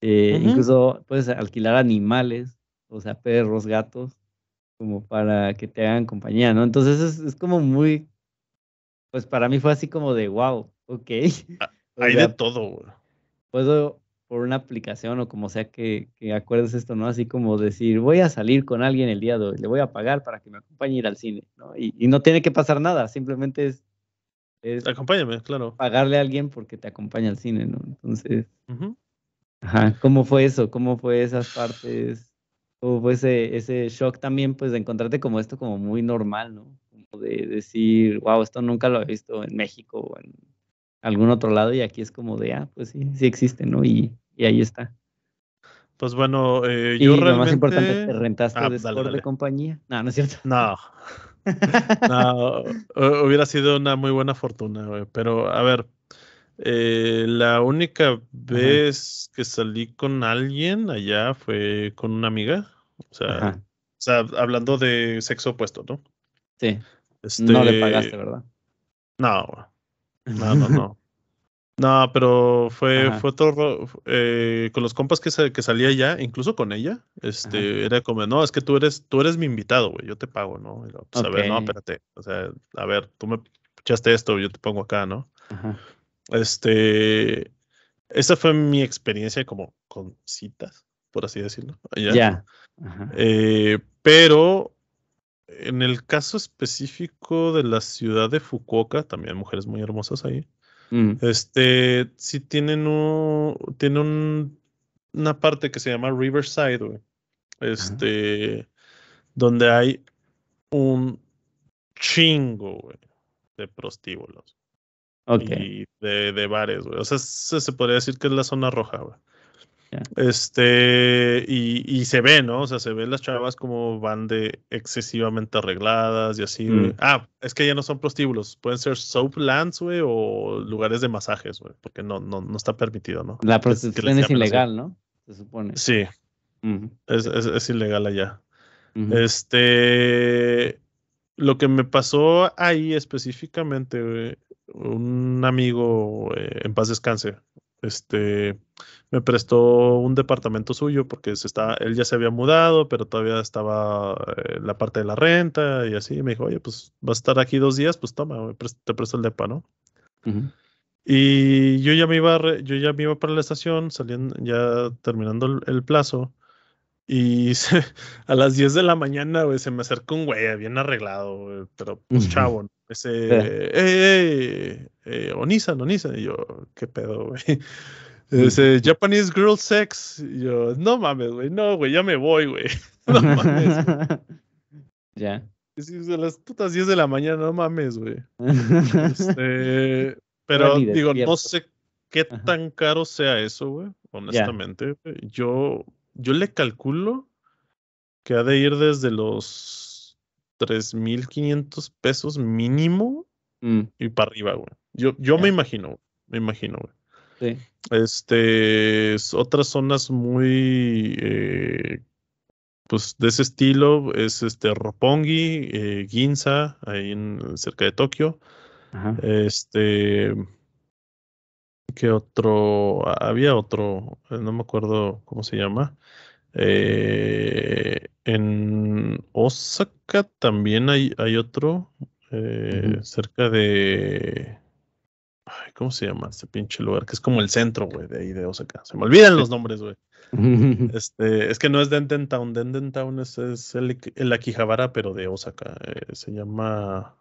Eh, incluso puedes alquilar animales, o sea, perros, gatos, como para que te hagan compañía, ¿no? Entonces es, es como muy, pues para mí fue así como de, wow, ok. Ah, hay de todo, Puedo, por una aplicación o como sea que, que, acuerdes esto, ¿no? Así como decir, voy a salir con alguien el día de hoy, le voy a pagar para que me acompañe a ir al cine, ¿no? Y, y no tiene que pasar nada, simplemente es, es, Acompáñame, claro. Pagarle a alguien porque te acompaña al cine, ¿no? Entonces, ajá, ¿cómo fue eso? ¿Cómo fue esas partes? hubo ese, ese shock también, pues, de encontrarte como esto como muy normal, ¿no? Como de decir, wow, esto nunca lo he visto en México o en algún otro lado y aquí es como de, ah, pues sí, sí existe, ¿no? Y, ahí está. Pues bueno, eh, yo realmente... lo más importante, te rentaste ah, de de compañía. No, no es cierto. No. no, hubiera sido una muy buena fortuna, Pero, a ver, eh, la única vez que salí con alguien allá fue con una amiga. O sea, hablando de sexo opuesto, ¿no? Sí. Este, no le pagaste, este, ¿verdad? No, no, no, no. no pero fue, fue todo eh, con los compas que, que salía allá, incluso con ella, este, era como, no, es que tú eres, tú eres mi invitado, güey, yo te pago, ¿no? Pues, a ver, no, espérate. O sea, a ver, tú me echaste esto, yo te pongo acá, ¿no? Ajá. Este, esa fue mi experiencia como con citas, por así decirlo. Ya. Eh, pero en el caso específico de la ciudad de Fukuoka, también hay mujeres muy hermosas ahí. Mm. Este, sí tienen un, tiene una parte que se llama Riverside, Este, donde hay un chingo, de prostíbulos. Y de, bares, güey. O sea, se, podría decir que es la zona roja, güey. Este, y, se ve, ¿no? O sea, se ven las chavas como van de excesivamente arregladas y así. Mm. Ah, es que ya no son prostíbulos, pueden ser lands, güey, o lugares de masajes, güey, porque no, no, no está permitido, ¿no? La prostitución es, ilegal, ¿no? Se supone. Sí. es, ilegal allá. Este, lo que me pasó ahí específicamente, güey, un amigo, eh, en paz descanse, este, me prestó un departamento suyo porque se está, él ya se había mudado, pero todavía estaba eh, la parte de la renta y así. Me dijo, oye, pues vas a estar aquí dos días, pues toma, te presto el depa, ¿no? Y yo ya me iba, yo ya me iba para la estación, saliendo, ya terminando el, plazo. Y a las 10 de la mañana, güey, se me acercó un güey bien arreglado, pero pues uh ese, ey, ey, Onisan, Onisan. Y yo, ¿qué pedo, güey? Mm. Ese, Japanese Girl Sex. Y yo, no mames, güey, no, güey, ya me voy, güey. No mames. Ya. Yeah. las putas 10 de la mañana, no mames, güey. Este, pero digo, no sé qué tan caro sea eso, güey, honestamente. Yo, yo le calculo que ha de ir desde los 3.500 pesos mínimo mm. y para arriba, güey. Yo, yo me imagino, me imagino, güey. Sí. Este, otras zonas muy, eh, pues de ese estilo es este Roppongi, eh, Ginza, ahí cerca de Tokio. Ajá. Este, ¿qué otro? Ah, había otro, eh, no me acuerdo cómo se llama, eh, en Osaka también hay, hay otro eh, cerca de. ¿Cómo se llama este pinche lugar? Que es como el centro, güey, de ahí de Osaka. Se me olvidan los nombres, güey. este, es que no es Denden Town. Town es, el, el, pero de Osaka. Eh, se llama.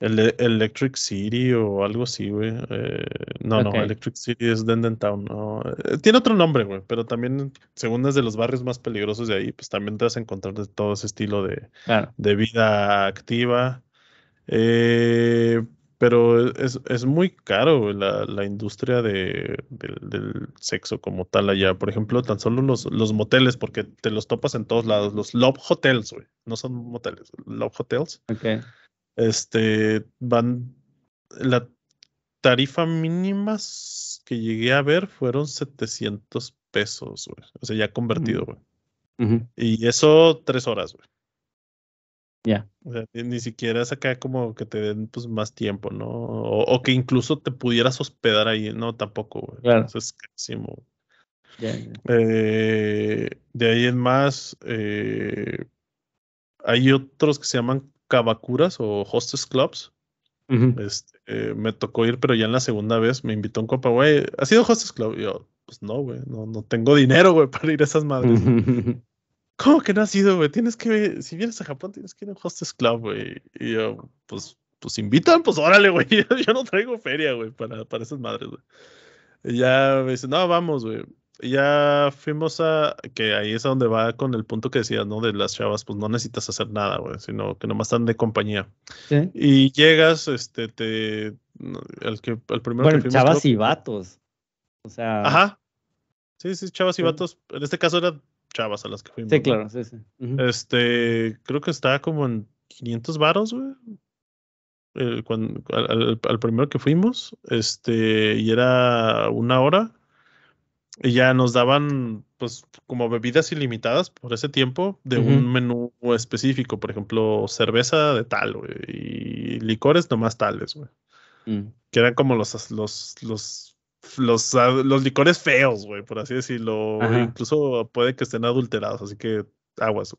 Electric City o algo así, güey. Eh, no, no, Electric City es Denden No. Eh, tiene otro nombre, güey, pero también, según es de los barrios más peligrosos de ahí, pues también te vas a encontrar de todo ese estilo de, de vida activa. Eh, pero es, muy caro la, industria de, del sexo como tal allá. Por ejemplo, tan solo los, los moteles, porque te los topas en todos lados. Los Love Hotels, güey. No son moteles, Love Hotels. Ok este, van, la tarifa mínimas que llegué a ver fueron 700 pesos, güey. O sea, ya convertido, güey. Y eso tres horas, güey. Ya. O sea, ni, siquiera es acá como que te den pues, más tiempo, ¿no? O, que incluso te pudieras hospedar ahí, no, tampoco, güey. Eso es carísimo. Eh, de ahí en más, eh, hay otros que se llaman Kabakuras o Hostess Clubs. este, me tocó ir, pero ya en la segunda vez me invitó un copa, güey, ¿ha sido Hostess Club? Y yo, pues no, güey, no, tengo dinero, güey, para ir a esas madres. ¿Cómo que no has sido, güey? Tienes que, si vienes a Japón, tienes que ir a un Hostess Club, güey. Y yo, pues, pues invitan, pues órale, güey, yo no traigo feria, güey, para, para esas madres, güey. Y ya me dice, no, vamos, güey ya fuimos a que ahí es a donde va con el punto que decías, ¿no? De las chavas, pues no necesitas hacer nada, güey, sino que nomás están de compañía. Y llegas, este, te, el que, el primero que fuimos, chavas y vatos, o sea. Ajá. Sí, sí, chavas y vatos. En este caso eran chavas a las que fuimos. Sí, claro, sí, sí. Este, creo que estaba como en 500 varos, güey. al primero que fuimos, este, y era una hora, y ya nos daban pues como bebidas ilimitadas por ese tiempo de un menú específico, por ejemplo, cerveza de tal, y licores nomás tales, güey. Mm. Que eran como los los los los, ah, los licores feos, güey, por así decirlo, incluso puede que estén adulterados, así que aguas.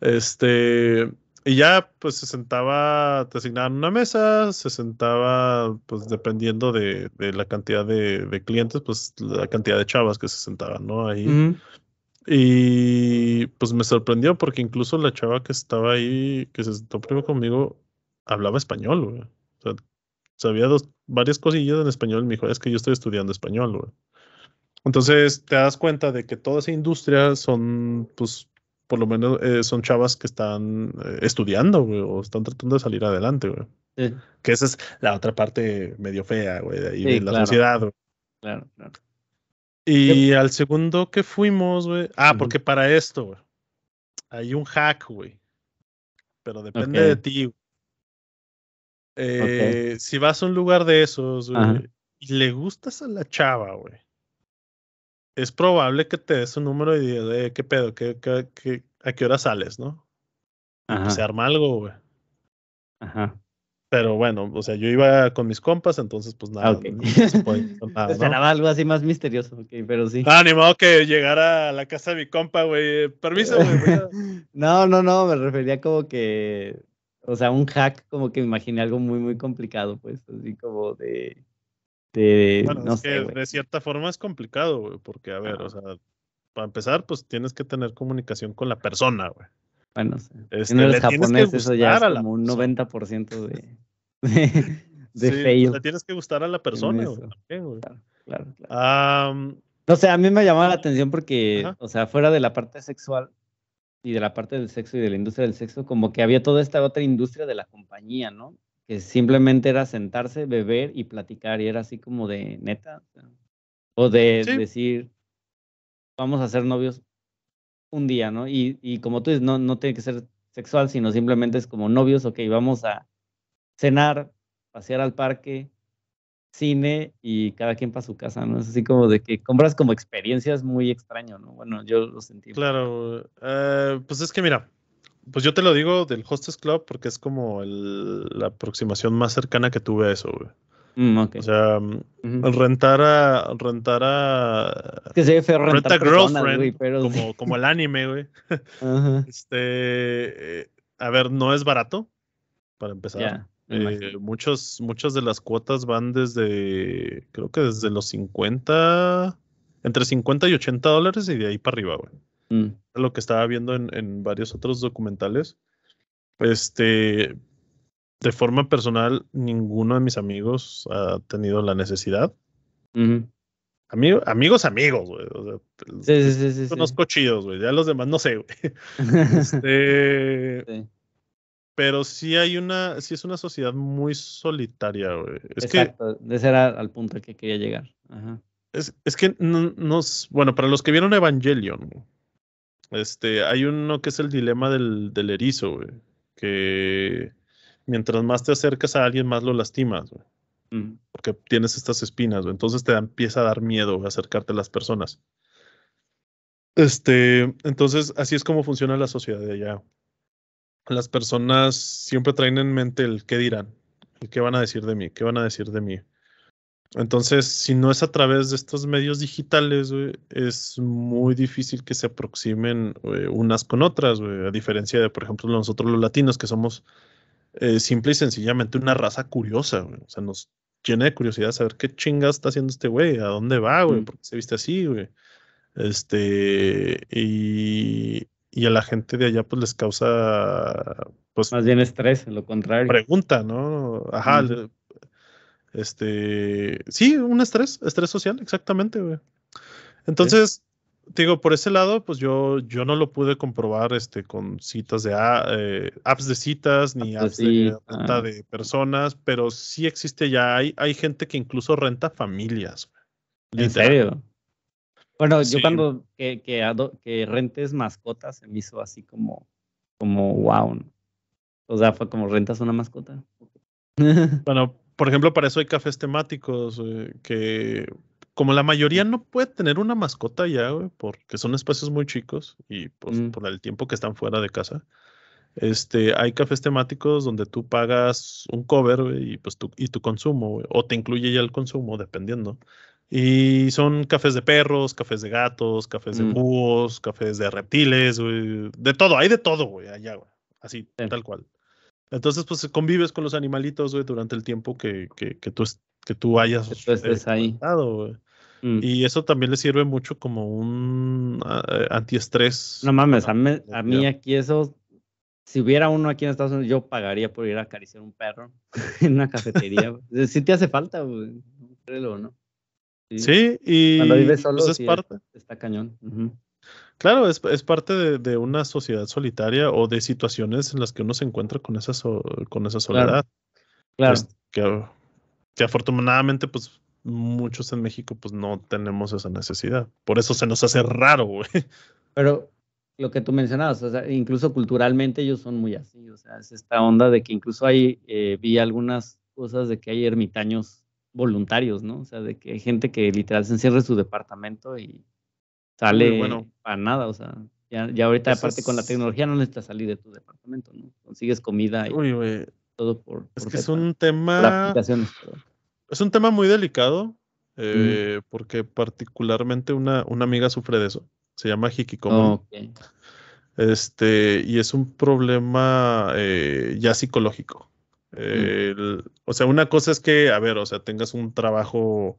Este y ya, pues se sentaba, te asignaban una mesa, se sentaba, pues dependiendo de, de la cantidad de, clientes, pues la cantidad de chavas que se sentaban, ¿no? Ahí. Y pues me sorprendió porque incluso la chava que estaba ahí, que se sentó primero conmigo, hablaba español, güey. O sea, sabía dos, varias cosillas en español. Me dijo, es que yo estoy estudiando español, güey. Entonces te das cuenta de que toda esa industria son, pues, por lo menos eh, son chavas que están eh, estudiando, güey, o están tratando de salir adelante, güey. Que esa es la otra parte medio fea, güey, de ahí la sociedad, güey. Claro, claro. Y al segundo que fuimos, güey. Ah, porque para esto, güey. Hay un hack, güey. Pero depende de ti. Güey. Eh, si vas a un lugar de esos, güey, y le gustas a la chava, güey es probable que te des un número y digas, ¿qué pedo? a qué hora sales, no? Pues se arma algo, güey. Ajá. Pero bueno, o sea, yo iba con mis compas, entonces pues nada. Ah, se puede algo así más misterioso, pero sí. Ah, ni que llegara a la casa de mi compa, güey. Permiso, güey. no, no, no, me refería como que, o sea, un hack, como que imaginé algo muy, muy complicado, pues, así como de este, de cierta forma es complicado, porque, a ver, o sea, para empezar, pues tienes que tener comunicación con la persona, güey. Bueno, este, en el japonés eso ya es como un 90% de, de, fail. tienes que gustar a la persona, güey, Claro, claro, no sé, a mí me llamaba la atención porque, o sea, fuera de la parte sexual y de la parte del sexo y de la industria del sexo, como que había toda esta otra industria de la compañía, ¿no? que simplemente era sentarse, beber y platicar, y era así como de neta, o de decir, vamos a ser novios un día, ¿no? Y, y como tú dices, no, no tiene que ser sexual, sino simplemente es como novios, ok, vamos a cenar, pasear al parque, cine y cada quien para su casa, ¿no? Es así como de que compras como experiencias muy extraño, ¿no? Bueno, yo lo sentí. Claro, eh, pues es que mira, pues yo te lo digo del Hostess Club porque es como el, la aproximación más cercana que tuve a eso, güey. Mm, o sea, mm, rentar a. Rentar a. girlfriend. como, como el anime, güey. Este. Eh, a ver, no es barato. Para empezar. Eh, muchos, muchas de las cuotas van desde. Creo que desde los 50. Entre 50 y 80 dólares y de ahí para arriba, güey. Mm. Lo que estaba viendo en, varios otros documentales. Este, de forma personal, ninguno de mis amigos ha tenido la necesidad. amigos, amigos, güey. O sea, Ya los demás no sé, este, pero si hay una, sí es una sociedad muy solitaria, güey. Es que, ese era al punto al que quería llegar. Es, que nos, bueno, para los que vieron Evangelion, este, hay uno que es el dilema del, del erizo, Que mientras más te acercas a alguien, más lo lastimas, mm. Porque tienes estas espinas, Entonces te empieza a dar miedo acercarte a las personas. Este, entonces, así es como funciona la sociedad de allá. Las personas siempre traen en mente el qué dirán, el qué van a decir de mí, qué van a decir de mí. Entonces, si no es a través de estos medios digitales, es muy difícil que se aproximen eh, unas con otras, a diferencia de, por ejemplo, nosotros los latinos, que somos eh, simple y sencillamente una raza curiosa. O sea, nos llena de curiosidad saber qué chingas está haciendo este güey, a dónde va, güey, mm. por qué se viste así, güey. Este, y, a la gente de allá pues les causa pues más bien estrés, lo contrario. Pregunta, ¿no? Ajá, mm. Este, sí, un estrés, estrés social, exactamente, güey. Entonces, digo, por ese lado, pues yo, yo no lo pude comprobar este, con citas de eh, apps de citas ni apps, de renta de personas, pero sí existe ya, hay, hay gente que incluso renta familias. ¿En serio? Bueno, yo cuando que, que, rentes mascotas se me hizo así como, como wow. O sea, fue como rentas una mascota. Bueno, por ejemplo, para eso hay cafés temáticos eh, que como la mayoría no puede tener una mascota ya, porque son espacios muy chicos y pues, mm. por el tiempo que están fuera de casa. Este, hay cafés temáticos donde tú pagas un cover y pues tu, y tu consumo, o te incluye ya el consumo, dependiendo. Y son cafés de perros, cafés de gatos, cafés de mm. búhos, cafés de reptiles, de todo, hay de todo, allá, así, tal cual. Entonces, pues convives con los animalitos, güey, durante el tiempo que, que, tú, que tú hayas que estés eh, ahí. Mm. Y eso también le sirve mucho como un ah, eh, antiestrés. No mames, a mí, aquí eso, si hubiera uno aquí en Estados Unidos, yo pagaría por ir a acariciar un perro en una cafetería. si te hace falta, güey, ¿no? Sí, y Cuando vives pues, solo, está cañón. Claro, es, parte de, una sociedad solitaria o de situaciones en las que uno se encuentra con esa, con esa soledad. Claro. Pues, que, afortunadamente, pues muchos en México, pues no tenemos esa necesidad. Por eso se nos hace raro, güey. Pero lo que tú mencionabas, o sea, incluso culturalmente ellos son muy así, o sea, es esta onda de que incluso hay, eh, vi algunas cosas de que hay ermitaños voluntarios, ¿no? O sea, de que hay gente que literal se encierra en su departamento y sale para nada, o sea, ya, ya ahorita aparte con la tecnología no necesitas salir de tu departamento, ¿no? Consigues comida y todo por... Es que es un tema... Es un tema muy delicado, eh, porque particularmente una, una amiga sufre de eso. Se llama Hikikomori. Este, y es un problema eh, ya psicológico. Mm. o sea, una cosa es que, a ver, o sea, tengas un trabajo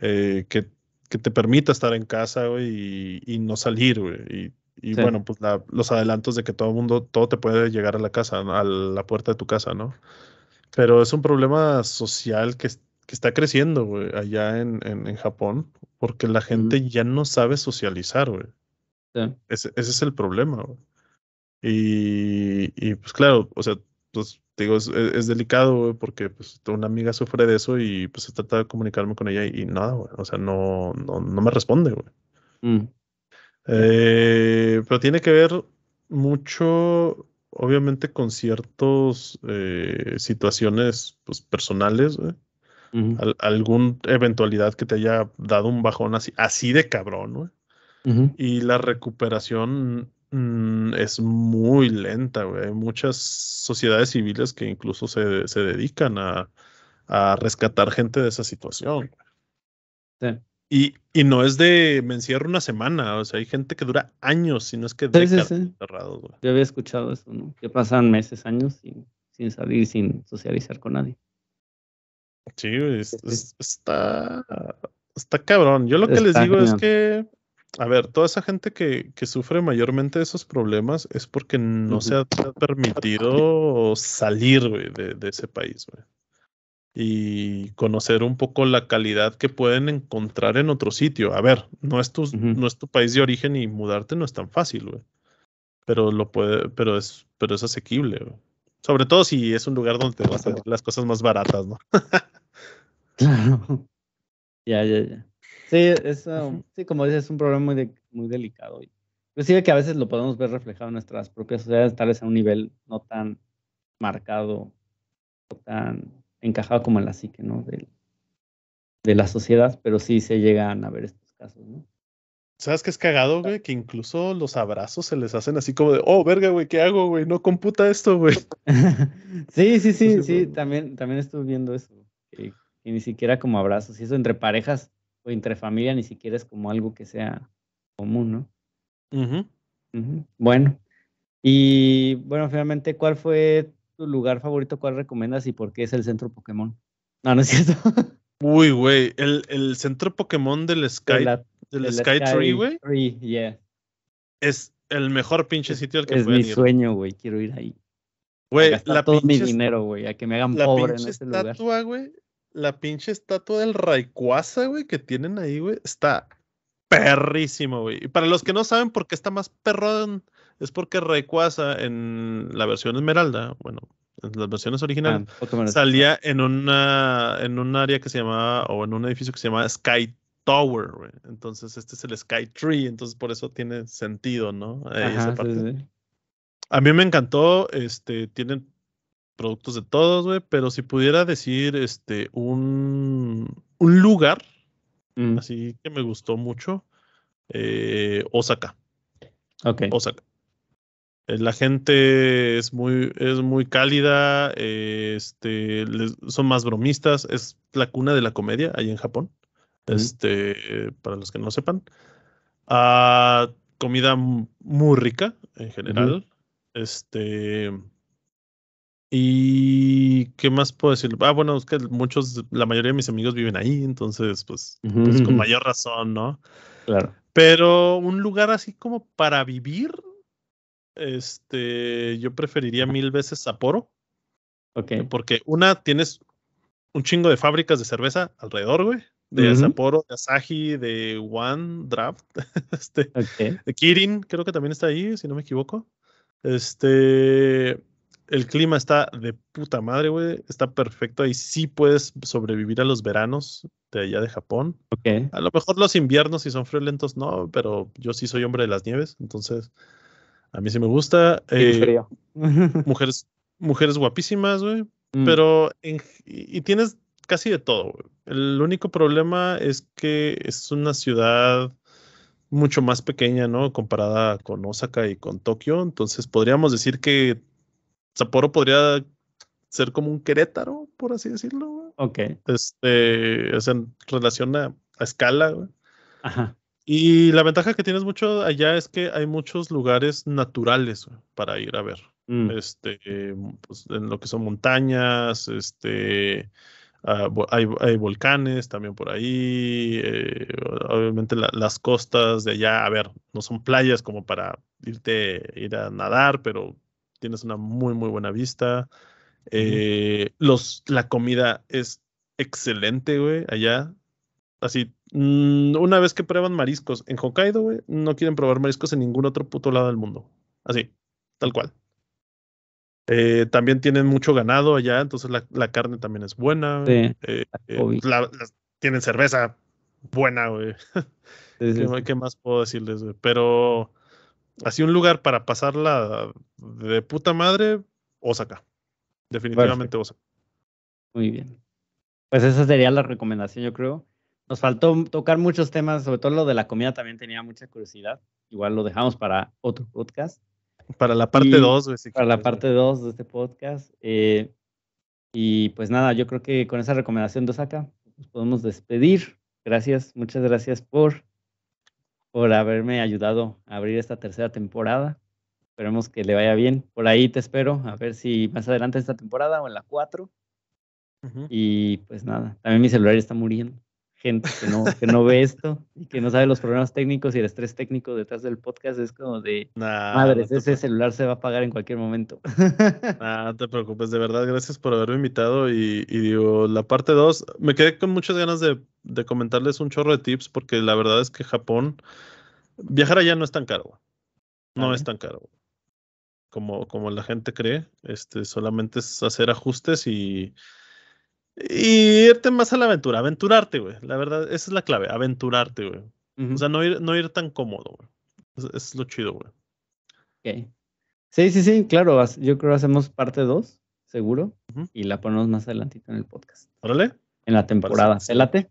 eh, que que te permita estar en casa, y, no salir, güey. Y, bueno, pues los adelantos de que todo el mundo, todo te puede llegar a la casa, a la puerta de tu casa, ¿no? Pero es un problema social que, que está creciendo, güey, allá en, en, Japón, porque la gente ya no sabe socializar, güey. Ese, es el problema, güey. Y, y pues claro, o sea, pues digo, e, es, delicado, güey, porque pues una amiga sufre de eso y pues he tratado de comunicarme con ella y, nada, güey, o sea, no, no, me responde, güey. Mm. Eh, pero tiene que ver mucho, obviamente, con ciertas eh, situaciones pues, personales, güey. algún eventualidad que te haya dado un bajón así, así de cabrón, güey. Y la recuperación Mm, es muy lenta, güey. Hay muchas sociedades civiles que incluso se, se dedican a, a, rescatar gente de esa situación. Y, y, no es de me encierro una semana, o sea, hay gente que dura años, sino no es que décadas sí, güey. Yo había escuchado eso, ¿no? Que pasan meses, años sin, sin salir, sin socializar con nadie. Sí, está, está cabrón. Yo lo que les digo es que a ver, toda esa gente que, que, sufre mayormente esos problemas es porque no se ha, permitido salir, de, ese país, Y conocer un poco la calidad que pueden encontrar en otro sitio. A ver, no es tu, país de origen y mudarte no es tan fácil, güey. Pero lo puede, pero es, pero es asequible, Sobre todo si es un lugar donde te vas a ver las cosas más baratas, ¿no? claro. Ya, ya, ya. Sí, ah, sí, como dices, es un problema muy, de, muy delicado. sí que a veces lo podemos ver reflejado en nuestras propias sociedades, tal vez a un nivel no tan marcado no tan encajado como en la psique, ¿no? De, de la sociedad, pero sí se llegan a ver estos casos, ¿no? ¿Sabes qué es cagado, güey? Que incluso los abrazos se les hacen así como de, oh, verga, güey, ¿qué hago, güey? No computa esto, güey. sí, sí, sí, sí, también, también estuve viendo eso. que ni siquiera como abrazos, y eso entre parejas o entre familia ni siquiera es como algo que sea común, ¿no? Bueno, y bueno, finalmente, ¿cuál fue tu lugar favorito? ¿Cuál recomiendas y por qué es el centro Pokémon? No, no es cierto. Uy, güey, el, el, centro Pokémon del Sky, del Sky, Tree, güey. Yeah. Es el mejor pinche sitio al que Es mi sueño, güey, quiero ir ahí. Güey, la todo mi dinero, güey, a que me hagan pobre en ese estatua, güey, la pinche estatua del Rayquaza, güey, que tienen ahí, güey, está perrísimo, güey. Y para los que no saben por qué está más perrón, es porque Rayquaza en la versión Esmeralda, bueno, en las versiones originales, ah, salía en una en un área que se llamaba o en un edificio que se llamaba Sky Tower, güey. Entonces este es el Sky Tree, entonces por eso tiene sentido, ¿no? A mí me encantó, este, tienen productos de todos, güey, pero si pudiera decir este un, un lugar mm. así que me gustó mucho, eh, Osaka. Ok. Osaka. Eh, la gente es muy, es muy cálida, eh, este, son más bromistas, es la cuna de la comedia ahí en Japón, este, para los que no sepan. Ah, comida muy rica en general. Este, ¿Y qué más puedo decir? Ah, bueno, es que muchos, la mayoría de mis amigos viven ahí, entonces, pues, pues con mayor razón, ¿no? Claro. Pero un lugar así como para vivir, este, yo preferiría mil veces Sapporo. Eh, ok. Porque una, tienes un chingo de fábricas de cerveza alrededor, güey. De Sapporo, de Asahi, de One Draft, este, de Kirin, creo que también está ahí, si no me equivoco. Este, el clima está de puta madre, güey. Está perfecto. Ahí sí puedes sobrevivir a los veranos de allá de Japón. A lo mejor los inviernos, si son lentos, no, pero yo sí soy hombre de las nieves. Entonces, a mí sí me gusta. Eh, mujeres, mujeres guapísimas, güey. Mm. Pero, y, tienes casi de todo, El único problema es que es una ciudad mucho más pequeña, ¿no? Comparada con Osaka y con Tokio. Entonces podríamos decir que Sapporo podría ser como un Querétaro, por así decirlo. Ok. Este, es en relación a, escala, Ajá. Y la ventaja que tienes mucho allá es que hay muchos lugares naturales para ir a ver. Mm. Este, pues, en lo que son montañas, este, ah, hay, volcanes también por ahí. Eh, obviamente las costas de allá, a ver, no son playas como para irte ir a nadar, pero tienes una muy, muy buena vista. Eh, los, la comida es excelente, güey, allá. Así, mm, una vez que prueban mariscos en Hokkaido, güey, no quieren probar mariscos en ningún otro puto lado del mundo. Así, tal cual. Eh, también tienen mucho ganado allá, entonces la, carne también es buena. Eh, tienen cerveza buena, güey. ¿Qué, ¿Qué, más puedo decirles, güey? Pero así un lugar para pasarla de puta madre, Osaka. Definitivamente Osaka. Muy bien. Pues esa sería la recomendación, yo creo. Nos faltó tocar muchos temas, sobre todo lo de la comida también tenía mucha curiosidad. Igual lo dejamos para otro podcast. Para la parte 2. para la parte 2 de este podcast. Eh, y pues nada, yo creo que con esa recomendación de Osaka nos podemos despedir. Gracias, muchas gracias por por haberme ayudado a abrir esta tercera temporada. Esperemos que le vaya bien. Por ahí te espero, a ver si más adelante esta temporada o en la 4. Y pues nada, también mi celular está muriendo gente que no, que no ve esto y que no sabe los problemas técnicos y el estrés técnico detrás del podcast es como de madre, madres, ese celular se va a pagar en cualquier momento. no te preocupes, de verdad, gracias por haberme invitado. Y, y digo, la parte 2, me quedé con muchas ganas de, de, comentarles un chorro de tips porque la verdad es que Japón, viajar allá no es tan caro. No es tan caro. Como, como la gente cree, este, solamente es hacer ajustes y y irte más a la aventura, aventurarte, güey. La verdad, esa es la clave, aventurarte, güey. O sea, no ir, no ir tan cómodo, güey. Es, es, lo chido, güey. Ok. Sí, sí, sí, claro. Yo creo que hacemos parte 2, seguro. Y la ponemos más adelantito en el podcast. Órale. En la temporada. Célate.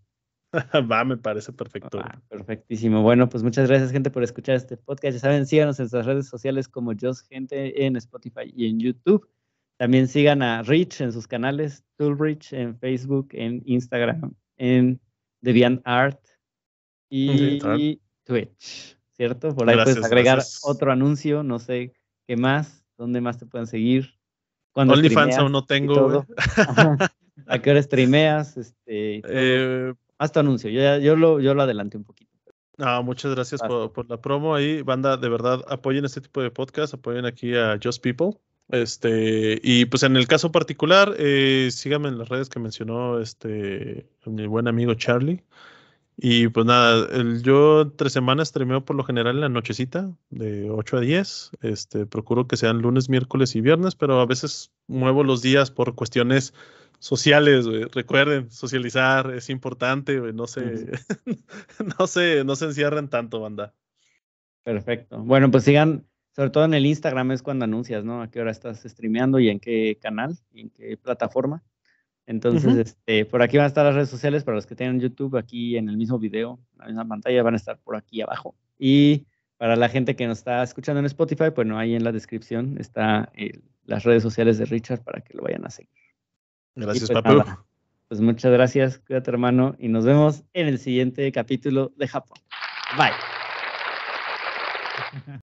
Va, me parece perfecto. Ah, perfectísimo. Bueno, pues muchas gracias, gente, por escuchar este podcast. Ya saben, síganos en nuestras redes sociales como yo Gente en Spotify y en YouTube. También sigan a Rich en sus canales, Toolbridge en Facebook, en Instagram, en DeviantArt y Twitch, ¿cierto? Por ahí puedes agregar otro anuncio, no sé qué más, dónde más te pueden seguir. OnlyFans aún no tengo. ¿A qué hora streameas? Este, eh, Haz tu anuncio, yo, yo, lo, yo lo adelanté un poquito. muchas gracias por, por, la promo ahí. Banda, de verdad, apoyen este tipo de podcast, apoyen aquí a Just People. Este, y pues en el caso particular, eh, síganme en las redes que mencionó este mi buen amigo Charlie. Y pues nada, yo tres semanas tremeo por lo general en la nochecita, de 8 a 10. Este, procuro que sean lunes, miércoles y viernes, pero a veces muevo los días por cuestiones sociales, recuerden, socializar es importante, no se, no se, no se encierren tanto, banda. Perfecto. Bueno, pues sigan sobre todo en el Instagram es cuando anuncias, ¿no? A qué hora estás streameando y en qué canal y en qué plataforma. Entonces, este, por aquí van a estar las redes sociales para los que tengan YouTube, aquí en el mismo video, en la misma pantalla, van a estar por aquí abajo. Y para la gente que nos está escuchando en Spotify, bueno, pues, ahí en la descripción está las redes sociales de Richard para que lo vayan a seguir. Gracias, pues, papu. pues muchas gracias, cuídate hermano, y nos vemos en el siguiente capítulo de Japón. Bye.